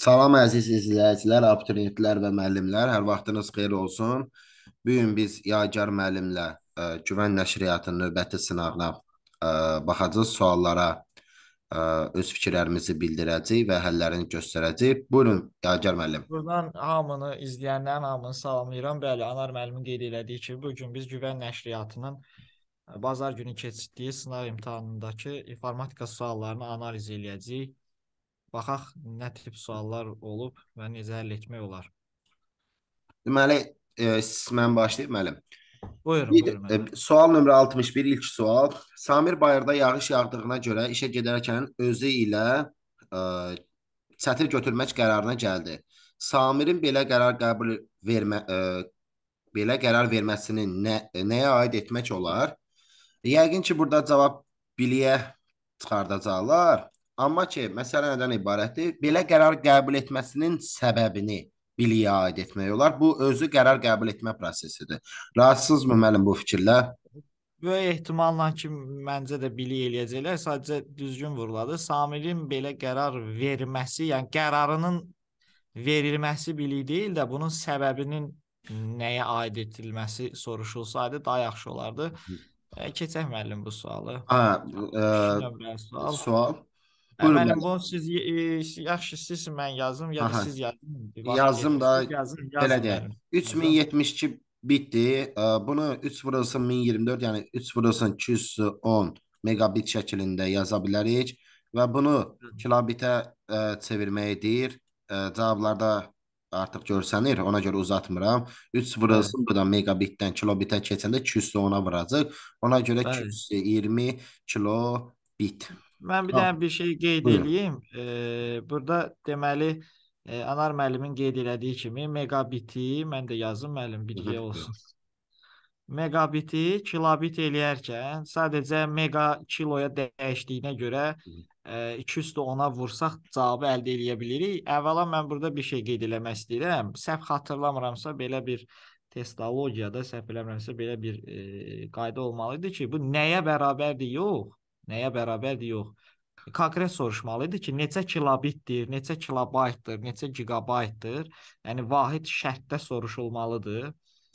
Salam əziz izləyicilər, abituriyentlər və müəllimlər, hər vaxtınız xeyir olsun. Bu gün biz Yaygar müəllimlə ə, e, Güvən nəşriyyatının növbəti sınağına ə, e, baxacağız, suallara ə, e, öz fikirlərimizi bildirəcəyik və həllərini göstərəcəyik. Buyurun Yaygar müəllim. Buradan hamını izləyənlərin hamını salamlayıram. Bəli, Anar müəllimin qeyd elədiyi kimi bu gün biz Güvən nəşriyyatının bazar günü keçirdiyi sınaq imtahanındakı informatika suallarını analiz eləyəcəyik Baxaq nə tip suallar olub və necə həll etmək olar. Deməli, e, siz mən başlayıb müəllim. Buyurun, bir, buyurun. E, sual nömrə 61 ilk sual. Samir bayırda yağış yağdığına görə işə gedərkən özü ilə e, çətir götürmək qərarına gəldi. Samirin belə qərar qəbul vermə e, belə qərar verməsini nə nəyə aid etmək olar? Yəqin ki, burada cavab biliyə çıxardacaqlar. Amma ki, məsələ nədən ibarətdir? Belə qərar qəbul etməsinin səbəbini biliyə aid etmək olar. Bu özü qərar qəbul etmə prosesidir. Rahatsızmı müəllim bu fikirlə? Böyük ehtimalla ki, məncə də bilik eləyəcəklər. Sadəcə düzgün vuruladı. Samilin belə qərar verməsi, yəni qərarının verilməsi bilik deyil də bunun səbəbinin nəyə aid edilməsi soruşulsaydı daha yaxşı olardı. Keçək müəllim bu sualı. Hə, e, sual. Buyurun. Əməlim bunu siz e, yaxşı siz mən yazım, ya Aha. siz yazın. Yazdım da yazın, yazın, belə deyək. 3072 bitdi. Bunu 3 vurulsun 1024, yəni 3 vurulsun 210 megabit şəklində yaza bilərik və bunu kilobitə ə, e, çevirmək deyir. Ə, cavablarda artıq görsənir. Ona görə uzatmıram. 3 vurulsun bu da megabitdən kilobitə keçəndə 210-a vuracaq. Ona görə Bəli. 220 kilobit. Mən bir dənə bir şey qeyd Buyurun. eləyim. E, burada deməli e, Anar müəllimin qeyd elədiyi kimi megabiti mən də yazım müəllim bilgiyə olsun. Megabiti kilobit eləyərkən sadəcə mega kiloya dəyişdiyinə görə e, 210-a vursaq cavabı əldə eləyə bilirik. Əvvəla mən burada bir şey qeyd eləmək istəyirəm. Səhv xatırlamıramsa belə bir testologiyada səhv eləmirəmsə belə bir e, qayda olmalı idi ki, bu nəyə bərabərdir? Yox nəyə bərabərdir? Yox. Konkret soruşmalı idi ki, neçə kilobitdir, neçə kilobaytdır, neçə gigabaytdır? Yəni vahid şərtdə soruşulmalıdır.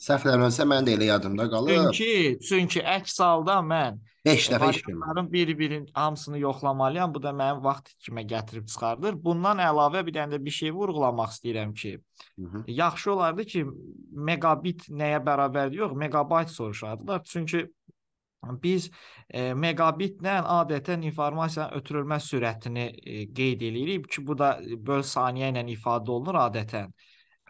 Səhvləmirəmsə mən də elə yadımda qalır. Çünki çünki əks halda mən 5 dəfə işləmirəm. Bir-birin hamısını yoxlamalıyam. Bu da mənim vaxt itkimə gətirib çıxardır. Bundan əlavə bir dənə də bir şey vurğulamaq istəyirəm ki, Hı -hı. yaxşı olardı ki, megabit nəyə bərabərdir? Yox, megabayt soruşardılar. Çünki biz e, megabitlə adətən informasiyanın ötürülmə sürətini e, qeyd eləyirik ki, bu da böl saniyə ilə ifadə olunur adətən.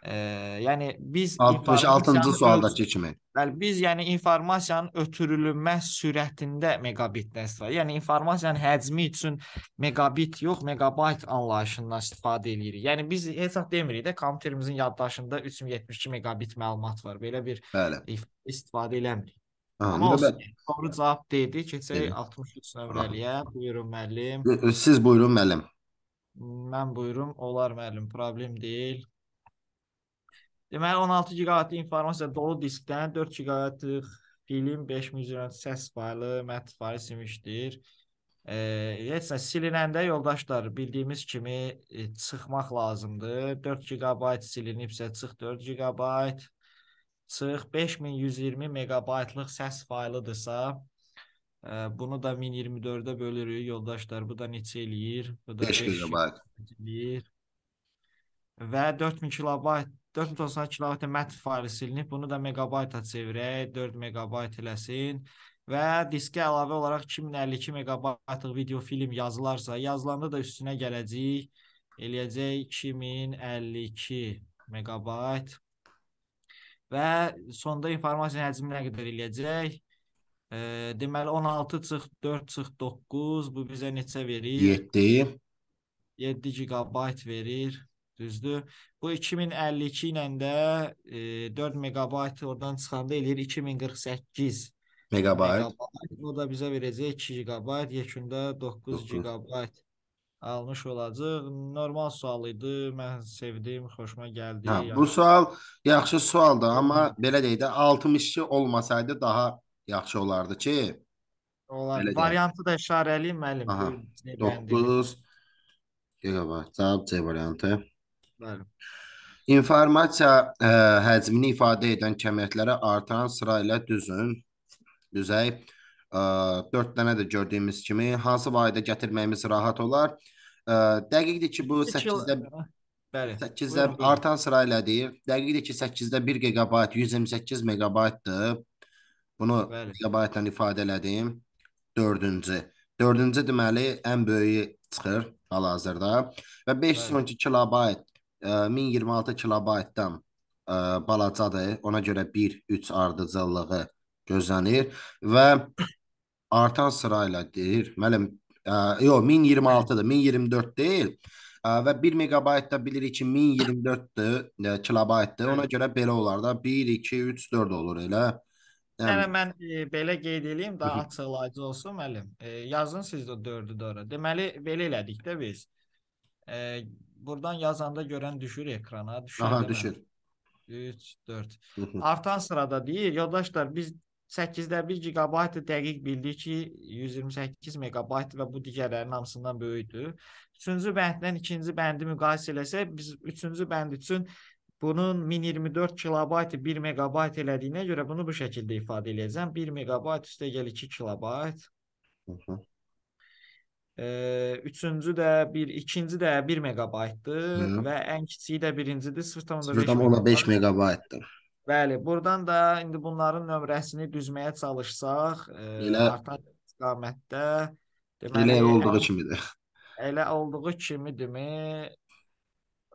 E, yəni biz 66-cı sualdakı kimi. Bəli, biz yəni informasiyanın ötürülmə sürətində megabitdən istifadə. Yəni informasiyanın həcmi üçün megabit yox, megabayt anlayışından istifadə eləyirik. Yəni biz heç vaxt demirik də kompüterimizin yaddaşında 372 megabit məlumat var. Belə bir Bəli. istifadə eləmirik. Ha, Amma o növbə... doğru cavab dedi. Keçək Dedim. 63 nömrəliyə. Buyurun müəllim. E, siz buyurun müəllim. Mən buyurum. Olar müəllim, problem deyil. Deməli 16 gigabaytlı informasiya dolu diskdən 4 gigabaytlıq film, 5 milyon səs faylı, mətn faylı simişdir. E, heç nə silinəndə yoldaşlar bildiyimiz kimi e, çıxmaq lazımdır. 4 GB silinibsə çıx 4 GB. 5120 megabaytlıq səs faylıdırsa, e, bunu da 1024-də bölürük yoldaşlar. Bu da neçə eləyir? Bu da 5 kilobayt eləyir. Və 4000 kilobayt 490 kilobayt mətn faylı silinib. Bunu da megabayta çevirək. 4 megabayt eləsin. Və diskə əlavə olaraq 2052 megabaytlıq video film yazılarsa, yazılanda da üstünə gələcək, eləyəcək 2052 megabayt və sonda informasiya həcmi nə qədər eləyəcək? E, deməli 16 çıx 4 çıx 9 bu bizə neçə verir? 7 7 GB verir. Düzdür? Bu 2052 ilə də e, 4 MB oradan çıxanda eləyir 2048 MB. O da bizə verəcək 2 GB, yekunda 9 GB almış olacaq. Normal sual idi. Mən sevdim, xoşuma gəldi. Hə, bu sual yaxşı sualdır, amma belə deyək də 62 olmasaydı daha yaxşı olardı ki. Olar. Belə Variantı deyək. da işarə eləyim müəllim. Aha, 9 gigabayt. Cavab C variantı. Bəli. İnformasiya ə, e, həcmini ifadə edən kəmiyyətlərə artan sıra ilə düzün. Düzəyib dörd dənə də gördüyümüz kimi hansı vahədə gətirməyimiz rahat olar. Dəqiqdir ki, bu 8-də Bəli. 8-də artan sıra elədir. Dəqiqdir ki, 8-də 1 GB 128 MB-dır. Bunu megabaytla ifadə elədim. 4-cü. 4-cü deməli ən böyüyü çıxır hal-hazırda və 512 kilobayt, 1026 kilobaytdan balacadır. Ona görə 1 3 ardıcıllığı gözlənir və artan sırayla deyir. Müəllim, yox 1026-dır, 1024 deyil. Ə, və 1 megabayt da bilirik ki 1024-dür, e, kilobaytdır. Ona görə belə olar da 1 2 3 4 olur elə. Yəni Hələ mən e, belə qeyd eləyim daha açıqlayıcı olsun müəllim. E, yazın siz də 4-ü də ora. Deməli belə elədik də biz. E, buradan yazanda görən düşür ekrana, düşür. Aha, deməli. düşür. 3 4. Artan sırada deyir, yoldaşlar biz 8-də 1 gigabayt dəqiq bildik ki, 128 megabayt və bu digərlərinin hamısından böyükdür. 3-cü bənddən 2-ci bəndi müqayisə eləsək, biz 3-cü bənd üçün bunun 1024 kilobaytı 1 megabayt elədiyinə görə bunu bu şəkildə ifadə edəcəm. 1 megabayt üstəgəl 2 kilobayt. Hı-hı. E, üçüncü də bir, ikinci də 1 megabaytdır Hı. və ən kiçiyi də birincidir 0.5 megabaytdır. Bəli, buradan da indi bunların nömrəsini düzməyə çalışsaq, elə artan istiqamətdə deməli elə olduğu elə, kimidir. Elə olduğu kimidimi?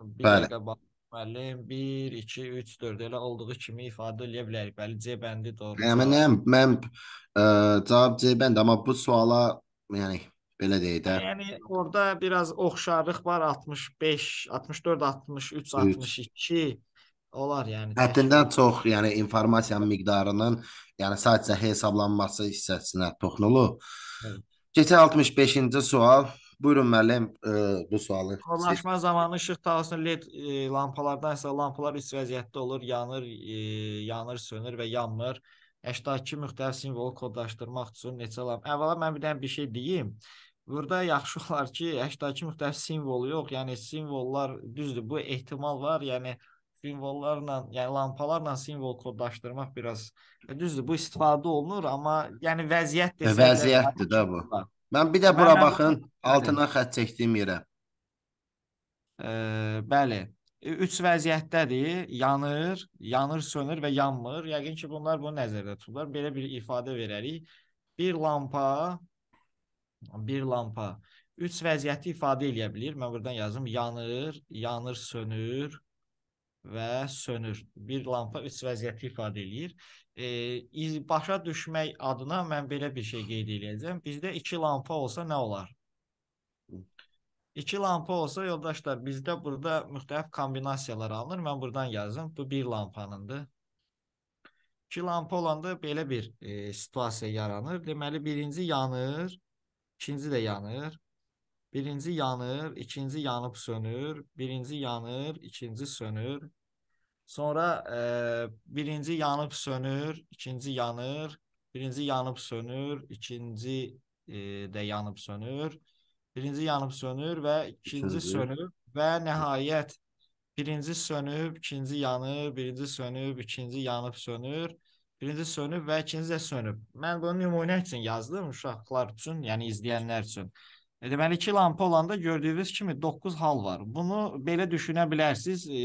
Bir Bəli. dəqiqə bax müəllim 1 2 3 4 elə olduğu kimi ifadə eləyə bilərik. Bəli, C bəndi doğru. Yəni mən mən ə, e, cavab C bəndi, amma bu suala yəni belə deyək də. Yəni orada biraz oxşarlıq var 65, 64, 63, 3. 62 Olar yəni. Həddindən çox, yəni informasiyanın miqdarının, yəni sadəcə hesablanması hissəsinə toxunulur. Evet. Keçək 65-ci sual. Buyurun müəllim, e, bu sualı. Formalaşma siz... zamanı işıq talasının led e, lampalardan isə lampalar üç vəziyyətdə olur, yanır, e, yanır, sönür və yanmır. Əşdakı müxtəlif simvolu kodlaşdırmaq üçün neçə lampa? Əvvəla mən bir dənə bir şey deyim. Burada yaxşı olar ki, əşdakı müxtəlif simvolu yox, yəni simvollar düzdür, bu ehtimal var, yəni simvollarla, yəni lampalarla simvol kodlaşdırmaq biraz e, düzdür, bu istifadə olunur, amma yəni vəziyyət e, desə vəziyyətdir də bu. Var. Hə. Mən bir də bura hə, mən, baxın, mən, altına xətt çəkdiyim yerə. E, bəli. E, üç vəziyyətdədir. Yanır, yanır, sönür və yanmır. Yəqin ki, bunlar bunu nəzərdə tuturlar. Belə bir ifadə verərik. Bir lampa bir lampa üç vəziyyəti ifadə eləyə bilir. Mən burdan yazım: yanır, yanır, sönür, və sönür. Bir lampa üç vəziyyəti ifadə eləyir. E, başa düşmək adına mən belə bir şey qeyd eləyəcəm. Bizdə iki lampa olsa nə olar? İki lampa olsa yoldaşlar bizdə burada müxtəlif kombinasiyalar alınır. Mən buradan yazdım. Bu bir lampanındır. İki lampa olanda belə bir e, situasiya yaranır. Deməli birinci yanır, ikinci də yanır. Birinci yanır, ikinci yanıb sönür, birinci yanır, ikinci sönür. Sonra e, birinci yanıb sönür, ikinci yanır, birinci yanıb sönür, ikinci e, də yanıb sönür. Birinci yanıb sönür və ikinci Sözü. sönür və nəhayət birinci sönüb, ikinci yanır, birinci sönüb, ikinci yanıb sönür. Birinci sönüb və ikinci də sönüb. Mən bunu nümunə üçün yazdım uşaqlar üçün, yəni izləyənlər üçün. E, deməli, 2 lampa olanda gördüyünüz kimi 9 hal var. Bunu belə düşünə bilərsiniz. E,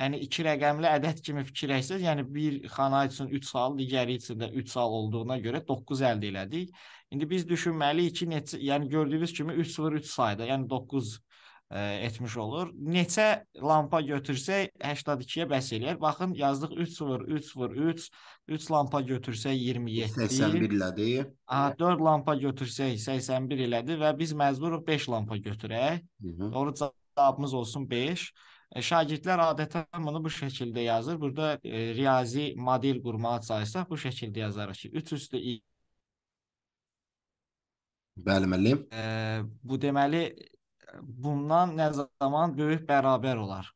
yəni 2 rəqəmli ədəd kimi fikirləşsəz, yəni bir xana üçün 3 hal, digəri üçün də 3 hal olduğuna görə 9 əldə elədik. İndi biz düşünməliyik ki, neçə, yəni gördüyünüz kimi 3 0 3 sayda, yəni 9 ə, e, etmiş olur. Neçə lampa götürsək 82-yə bəs eləyər. Baxın yazdıq 3-0, 3-0, 3. 3 lampa götürsək 27. 81 elədi. Aha, 4 lampa götürsək 81 elədi və biz məcburuq 5 lampa götürək. Hı -hı. Doğru cavabımız olsun 5. E, şagirdlər adətən bunu bu şəkildə yazır. Burada e, riyazi model qurmağa çalışsaq bu şəkildə yazarıq ki, 3 üstü 2 Bəli müəllim. E, bu deməli bundan nə zaman böyük bərabər olar.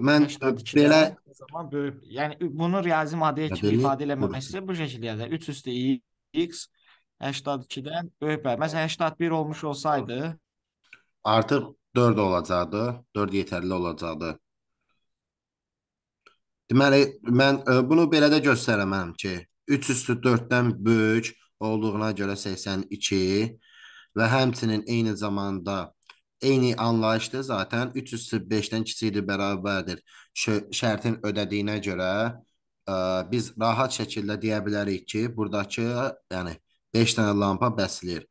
Mən işte belə zaman böyük, yəni bunu riyazi maddəyə kimi ifadə eləməməsi bu şəkildə yəni 3 üstə x 82-dən böyük bərabər. Məsələn 81 olmuş olsaydı artıq 4 olacaqdı. 4 yetərli olacaqdı. Deməli mən e, bunu belə də göstərəməm ki, 3 üstü 4-dən böyük olduğuna görə 82 və həmçinin eyni zamanda eyni anlayışda zaten 345-dən kiçiyi ilə bərabərdir. Şö şərtin ödədiyinə görə ə, e, biz rahat şəkildə deyə bilərik ki, burdakı, yəni 5 dənə lampa bəslir.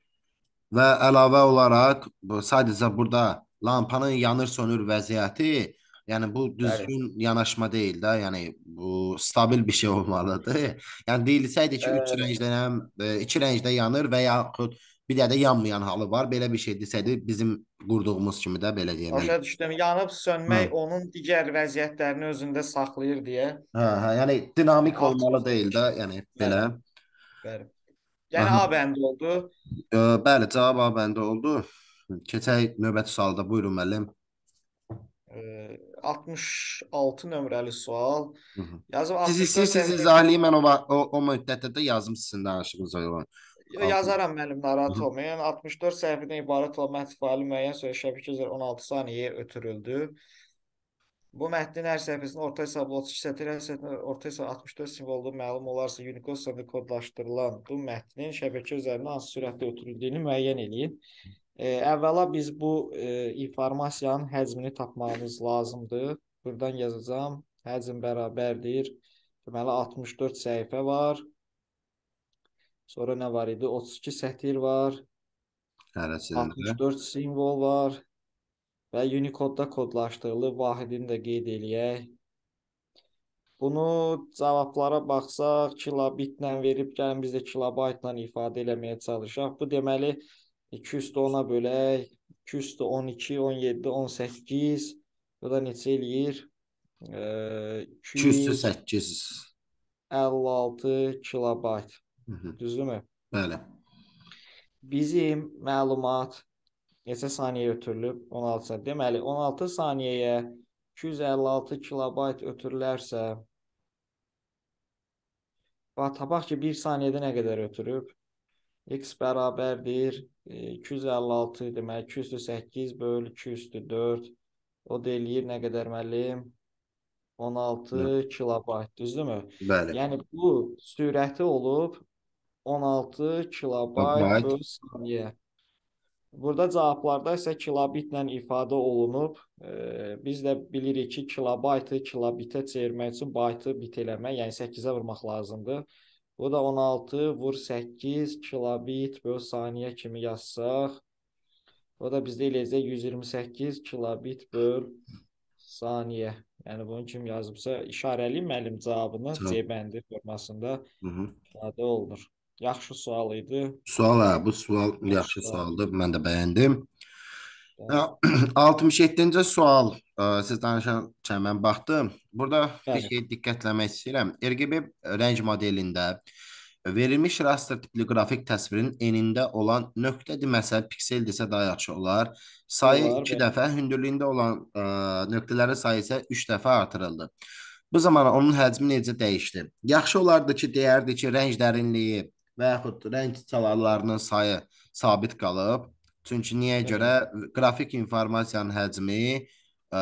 Və əlavə olaraq bu, sadəcə burada lampanın yanır-sönür vəziyyəti, yəni bu düzgün Bəli. yanaşma deyil də, yəni bu stabil bir şey olmalıdır. Yəni deyilsəydi ki, 3 rəngdə, 2 rəngdə yanır və yaxud Bir də də yanmayan halı var. Belə bir şey desəydi bizim qurduğumuz kimi də belə deyirlər. Başa düşdüm. Yanıb sönmək hə. onun digər vəziyyətlərini özündə saxlayır deyə. Hə, hə, yəni dinamik Alt. olmalı deyil də, yəni belə. Bəli. Yəni Aha. A bəndi oldu. E, bəli, cavab A bəndi oldu. Keçək növbəti sualda. Buyurun müəllim. 66 nömrəli sual. Yazıb Siz istəyirsiniz izahlayın mən o o, o müddətdə də yazmısınız danışığınıza yoxlan. Yazaram müəllim, narahat olmayın. 64 səhifədən ibarət olan mətn faili müəyyən sürə şəbəkə üzrə 16 saniyəyə ötürüldü. Bu mətnin hər səhifəsinin orta hesabı 32 sətr, hər səhifəsinin orta hesabı 64 simvolu məlum olarsa, Unicode sınıfı kodlaşdırılan bu mətnin şəbəkə üzərində hansı sürətlə ötürüldüyünü müəyyən edin. E, əvvəla biz bu e, informasiyanın həcmini tapmağımız lazımdır. Burdan yazacağım. Həcm bərabərdir. Deməli 64 səhifə var. Sonra nə var idi? 32 sətir var. Hərəsində. 64 simvol var. Və Unicode-da kodlaşdırılıb vahidini də qeyd eləyək. Bunu cavablara baxsaq, kilobitlə verib gəlin biz də kilobaytla ifadə eləməyə çalışaq. Bu deməli 2 üstə 10-a bölək, 2 üstə 12, 17, 18. Bu da neçə eləyir? E, 200... 208 56 kilobayt. Düzdürmü? Bəli. Bizim məlumat neçə saniyə ötürülüb? 16 saniyə. Deməli 16 saniyəyə 256 kilobayt ötürülərsə bax tapaq ki 1 saniyədə nə qədər ötürüb? x bərabərdir 256 e, deməli 2 üstü 8 böl 2 üstü 4 o da eləyir nə qədər müəllim? 16 kilobayt, düzdürmü? Bəli. Yəni bu sürəti olub 16 kilobayt böl saniyə. Burada cavablarda isə kilobitlə ifadə olunub. E, biz də bilirik ki, kilobaytı kilobitə çevirmək üçün baytı bit eləmək, yəni 8-ə vurmaq lazımdır. Bu da 16 vur 8 kilobit böl saniyə kimi yazsaq, o da bizdə eləyəcək 128 kilobit böl saniyə. Yəni bunun kimi yazıbsa, işarəli müəllim cavabını C bəndi formasında ifadə olunur. Yaxşı sual idi. Sual hə, bu sual yaxşı, yaxşı sualdır. Mən də bəyəndim. 67-ci hə, sual ə, siz danışarkən mən baxdım. Burada Bəli. bir şey diqqətləmək istəyirəm. RGB rəng modelində verilmiş raster tipli qrafik təsvirin enində olan nöqtə deməsə piksel desə daha yaxşı olar. Sayı 2 dəfə, hündürlüyündə olan ə, nöqtələrin sayı isə 3 dəfə artırıldı. Bu zaman onun həcmi necə dəyişdi? Yaxşı olardı ki, deyərdi ki, rəng dərinliyi və yaxud rəng çalarlarının sayı sabit qalıb. Çünki niyə görə qrafik informasiyanın həcmi ə,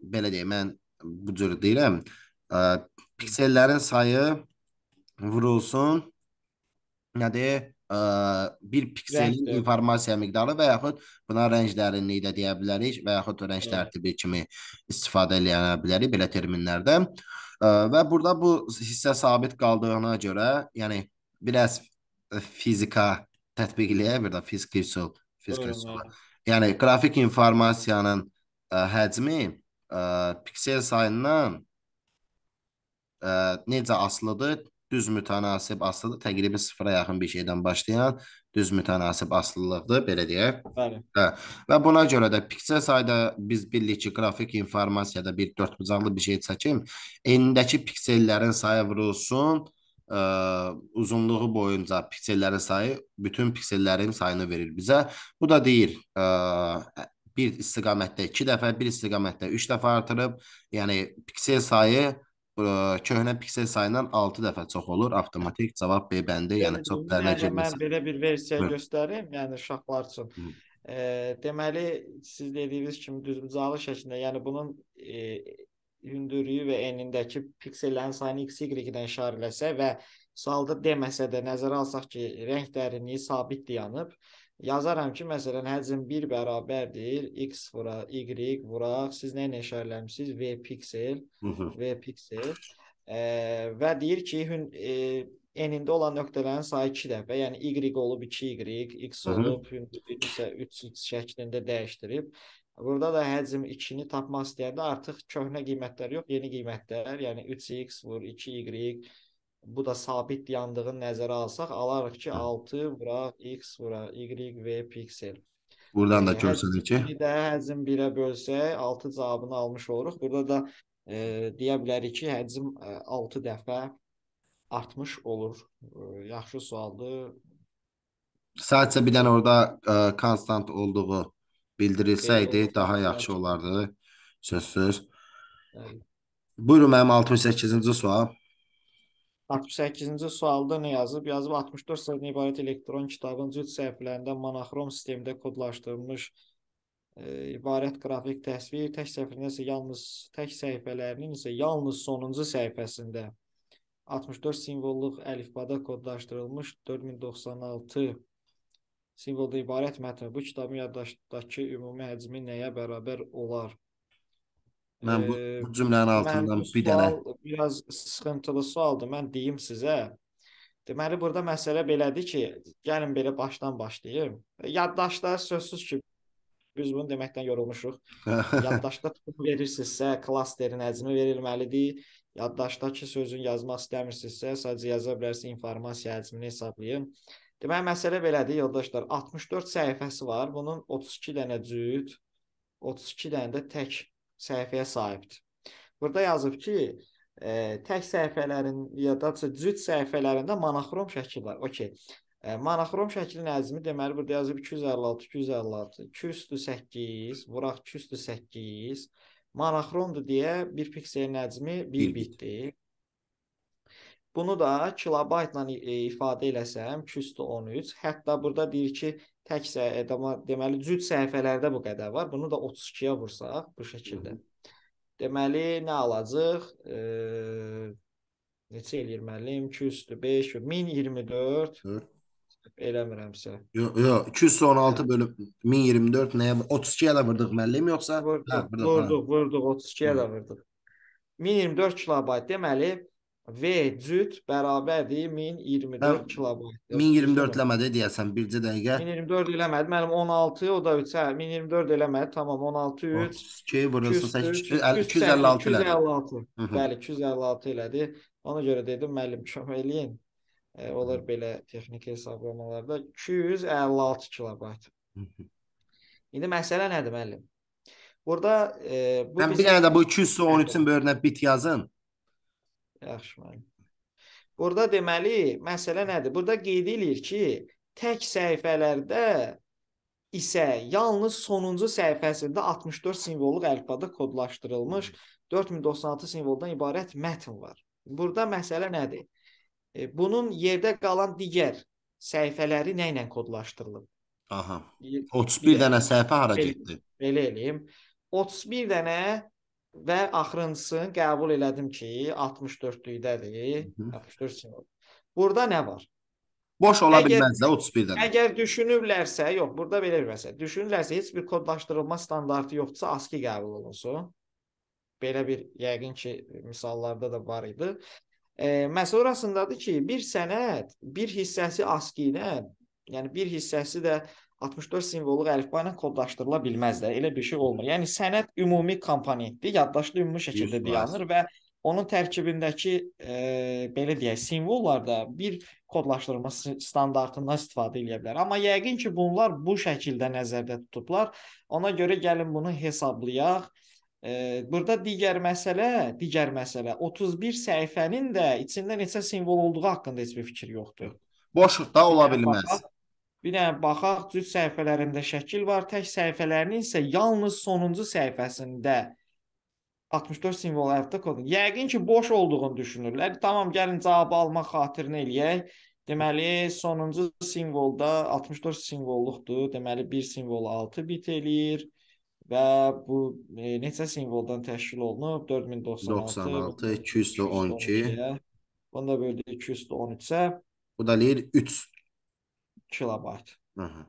belə deyim, mən bu cür deyirəm, ə, piksellərin sayı vurulsun nə deyir, ə, bir pikselin Rəngdir. informasiya miqdarı və yaxud buna rəng dərinliyi də deyə bilərik və yaxud rəng tərtibi kimi istifadə eləyə bilərik belə terminlərdə. Ə, və burada bu hissə sabit qaldığına görə, yəni biraz fizika tətbiqləyə bir də fizik sol fizika sol. Yəni qrafik informasiyanın ə, e, həcmi ə, e, piksel sayından ə, e, necə asılıdır? Düz mütənasib asılıdır. Təqribi sıfıra yaxın bir şeydən başlayan düz mütənasib asılılıqdır, belə deyək. Bəli. Hə. Və buna görə də piksel sayda biz bilirik ki, qrafik informasiyada bir dördbucaqlı bir şey çəkim, enindəki piksellərin sayı vurulsun, ə, e, uzunluğu boyunca piksellərin sayı bütün piksellərin sayını verir bizə. Bu da deyir, ə, e, bir istiqamətdə 2 dəfə, bir istiqamətdə 3 dəfə artırıb, yəni piksel sayı ə, e, köhnə piksel sayından 6 dəfə çox olur. Avtomatik cavab B bəndi, yəni çox dərnə girməsi. Yəni mən belə bir versiya Hı. göstərim, yəni uşaqlar üçün. Hı. E, deməli siz dediyiniz kimi düzmüzalı şəklində, yəni bunun e, hündürlüyü və enindəki piksellərin sayını XY-dən işarələsə və sualda deməsə də nəzərə alsaq ki, rəng dərinliyi sabitdir yanıb, yazaram ki, məsələn, həcm 1 bərabərdir x vura y vuraq. Siz nə ilə işarələmisiniz? V piksel, V piksel. E, və deyir ki, hün, e, enində olan nöqtələrin sayı 2 dəfə, yəni y olub 2y, x olub hündürlüyü isə 3x şəklində dəyişdirib. Burada da həcm 2-ni tapmaq istəyəndə artıq köhnə qiymətlər yox, yeni qiymətlər, yəni 3x vur 2y bu da sabit yandığını nəzərə alsaq, alarıq ki 6 hə. vura x vura y və piksel. Buradan da görsənir ki, bir də həcm 1-ə bölsək 6 cavabını almış oluruq. Burada da e, deyə bilərik ki, həcm 6 e, dəfə artmış olur. E, yaxşı sualdır. Sadəcə bir dənə orada e, konstant olduğu bildirilsəydi daha yaxşı olardı. Sözsüz. Buyurun mənim 68-ci sual. 68-ci sualda nə yazıb? Yazıb 64 səhifədən ibarət elektron kitabın cüt səhifələrindən monoxrom sistemdə kodlaşdırılmış e, ibarət qrafik təsvir, tək səhifələrinin isə yalnız tək səhifələrinin isə yalnız sonuncu səhifəsində 64 simvolluq əlifbada kodlaşdırılmış 4096 simvolda ibarət mətn bu kitabın yaddaşdakı ümumi həcmi nəyə bərabər olar? Mən bu, bu cümlənin altından bu bir dənə biraz sıxıntılı sualdır. Mən deyim sizə. Deməli burada məsələ belədir ki, gəlin belə başdan başlayım. Yaddaşlar sözsüz ki biz bunu deməkdən yorulmuşuq. Yaddaşda tutub verirsinizsə, klasterin həcmi verilməlidir. Yaddaşdakı sözün yazmaq istəmirsinizsə, sadəcə yaza bilərsiniz informasiya həcmini hesablayın. Deməli məsələ belədir yoldaşlar. 64 səhifəsi var. Bunun 32 dənə cüt, 32 dənə də tək səhifəyə sahibdir. Burada yazıb ki, e, tək səhifələrin ya da cüt səhifələrində monoxrom şəkil var. Okay. E, monoxrom şəklin əzmi deməli burada yazıb 256, 256, 208, vuraq 208. Monoxromdur deyə bir pikselin əzmi 1 bitdir. Bunu da kilobaytla e, ifadə eləsəm 213, hətta burada deyir ki, tək səhifə, e, deməli cüt səhifələrdə bu qədər var. Bunu da 32-yə vursaq bu şəkildə. Deməli nə alacağıq? E, neçə eləyir müəllim? 2 üstü 5 1024 eləmirəmsə. Yox, yox, 216 bölüb 1024 nəyə 32-yə də vurduq müəllim yoxsa? Vurduq, hə, vurduq, vurduq, vurduq 32-yə də vurduq. 1024 kilobayt deməli V cüt bərabərdir 1024 kilobayt. 1024 eləmədi deyəsən bircə dəqiqə. 1024 eləmədi. Mənim 16 o da 3-ə hə, 1024 eləmədi. Tamam 16 3 2 vurulsun 8 256 elədi. 256. Bəli 256 elədi. Ona görə dedim müəllim kömək eləyin. E, olur belə texniki hesablamalarda 256 kilobayt. İndi məsələ nədir müəllim? Burada e, bu Mən bir dənə də bu 213-ün böyrünə bit yazın. Yaxşı müəllim. Burada deməli məsələ nədir? Burada qeyd eləyir ki, tək səhifələrdə isə yalnız sonuncu səhifəsində 64 simvolluq əlifbada kodlaşdırılmış 4096 simvoldan ibarət mətn var. Burada məsələ nədir? E, bunun yerdə qalan digər səhifələri nə ilə kodlaşdırılıb? Aha. 31 dənə səhifə hara getdi? Belə eləyim. 31 dənə və axırıncısını qəbul elədim ki, 64-lükdədir, 64 sinif. Burada nə var? Boş ola əgər, bilməz də 31 dənə. Əgər düşünürlərsə, yox, burada belə bir məsələ. Düşünürlərsə heç bir kodlaşdırılma standartı yoxdursa ASCII qəbul olunsun. Belə bir yəqin ki, misallarda da var idi. E, məsələ orasındadır ki, bir sənəd bir hissəsi ASCII-lə, yəni bir hissəsi də 64 simvolluq əlifba ilə kodlaşdırıla bilməz də. Elə bir şey olmur. Yəni sənəd ümumi komponentdir, yaddaşda ümumi şəkildə dayanır və onun tərkibindəki e, belə deyək, simvollarda bir kodlaşdırma standartından istifadə edə bilər. Amma yəqin ki, bunlar bu şəkildə nəzərdə tutublar. Ona görə gəlin bunu hesablayaq. E, burada digər məsələ, digər məsələ 31 səhifənin də içində neçə simvol olduğu haqqında heç bir fikir yoxdur. Boşluq da ola bilməz. Yəni, Bir dənə baxaq, cüz səhifələrində şəkil var. Tək səhifələrinin isə yalnız sonuncu səhifəsində 64 simvol hərfdə kodun. Yəqin ki, boş olduğunu düşünürlər. Tamam, gəlin cavabı almaq xatirinə eləyək. Deməli, sonuncu simvolda 64 simvolluqdur. Deməli, 1 simvol 6 bit eləyir və bu e, neçə simvoldan təşkil olunub? 4096, 96, 212. Bunu da böldük 213-ə. Bu da eləyir 3 kilobayt. Hı -hı.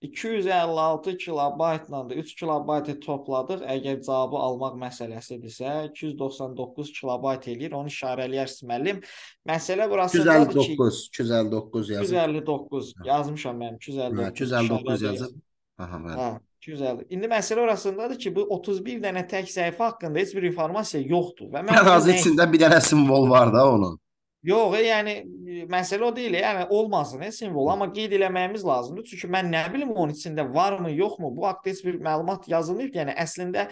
256 kilobaytla da 3 kilobaytı topladıq. Əgər cavabı almaq məsələsidirsə, 299 kilobayt eləyir. Onu işarələyərsiz müəllim. Məsələ burasında 259, ki, 259 yazıb. 259 yazmışam mən. 259. Hə, 259 yazıb. Aha, bəli. Hə. Gözəldir. İndi məsələ orasındadır ki, bu 31 dənə tək səhifə haqqında heç bir informasiya yoxdur və mən ərazi içində bir dənə simvol var da onun. Yox, yəni e, məsələ o deyil, yəni olmasın simvol, amma qeyd eləməyimiz lazımdır. Çünki mən nə bilim onun içində varmı, yoxmu, bu haqda heç bir məlumat yazılmayıb. Yəni əslində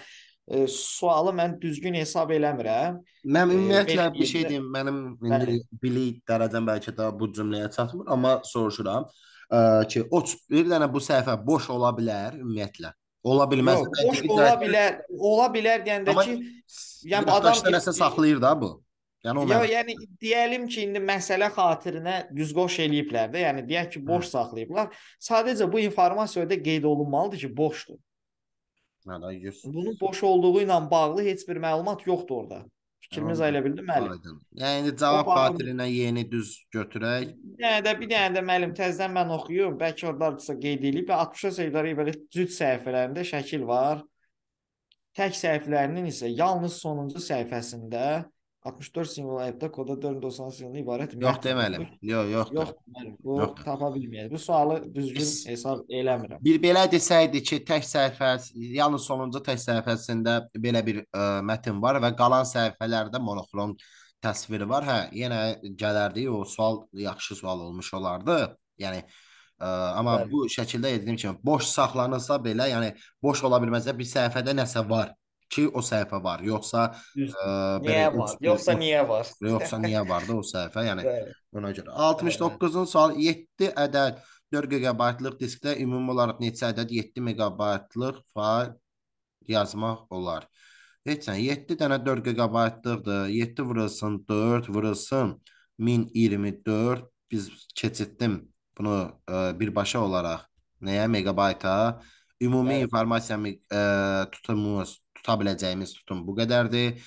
e, sualı mən düzgün hesab eləmirəm. Mən e, ümumiyyətlə e, bir şey deyim, mənim indi bilik dərəcəm bəlkə də bu cümləyə çatmır, amma soruşuram e, ki, o bir dənə bu səhifə boş ola bilər ümumiyyətlə. Ola bilməz. Yox, boş ola bilər, ola bilər deyəndə ki, yəni adam nəsə saxlayır da bu. Yəni o Yo, mənə... yəni deyəlim ki, indi məsələ xatirinə düzqoş eləyiblər də. Yəni deyək ki, boş Hı. Hə. saxlayıblar. Sadəcə bu informasiya da qeyd olunmalıdır ki, boşdur. Hə, da yes. Bunun boş olduğu ilə bağlı heç bir məlumat yoxdur orada. Fikrimiz elə bildim müəllim. Aydın. Yəni indi cavab xatirinə yeni düz götürək. Bir dənə də bir dənə də müəllim təzədən mən oxuyum. Bəlkə onlarsa qeyd edilib və 60-a səhifələri belə cüt səhifələrində şəkil var. Tək səhifələrinin isə yalnız sonuncu səhifəsində 64 simvol ayıbda koda 496 simvoldan ibarət yox deməlim. Yox, yox. Yox deməlim. Bu yoxdur. tapa bilməyəcək. Bu sualı düzgün hesab eləmirəm. Bir belə desəydi ki, tək səhifə, yalnız sonuncu tək səhifəsində belə bir ə, e, mətin var və qalan səhifələrdə monoxrom təsviri var. Hə, yenə gələrdi o sual yaxşı sual olmuş olardı. Yəni Ə, e, amma Bəli. bu şəkildə dediyim kimi boş saxlanılsa belə, yəni boş ola bilməzsə bir səhifədə nəsə var ki o səhifə var. Yoxsa Düz. E, ə, niyə belə, var? Üç, yoxsa üç, niyə var? Yoxsa niyə var da o səhifə? Yəni Bəli. ona görə. 69-un sualı 7 ədəd 4 GB-lıq diskdə ümumi olaraq neçə ədəd 7 MB-lıq fayl yazmaq olar? Heçsən 7 dənə 4 GB-lıqdır. 7 vurulsun 4 vurulsun 1024 biz keçirtdim bunu ə, e, birbaşa olaraq nəyə megabayta ümumi evet. informasiya ə, e, tutumumuz tuta biləcəyimiz tutum bu qədərdir.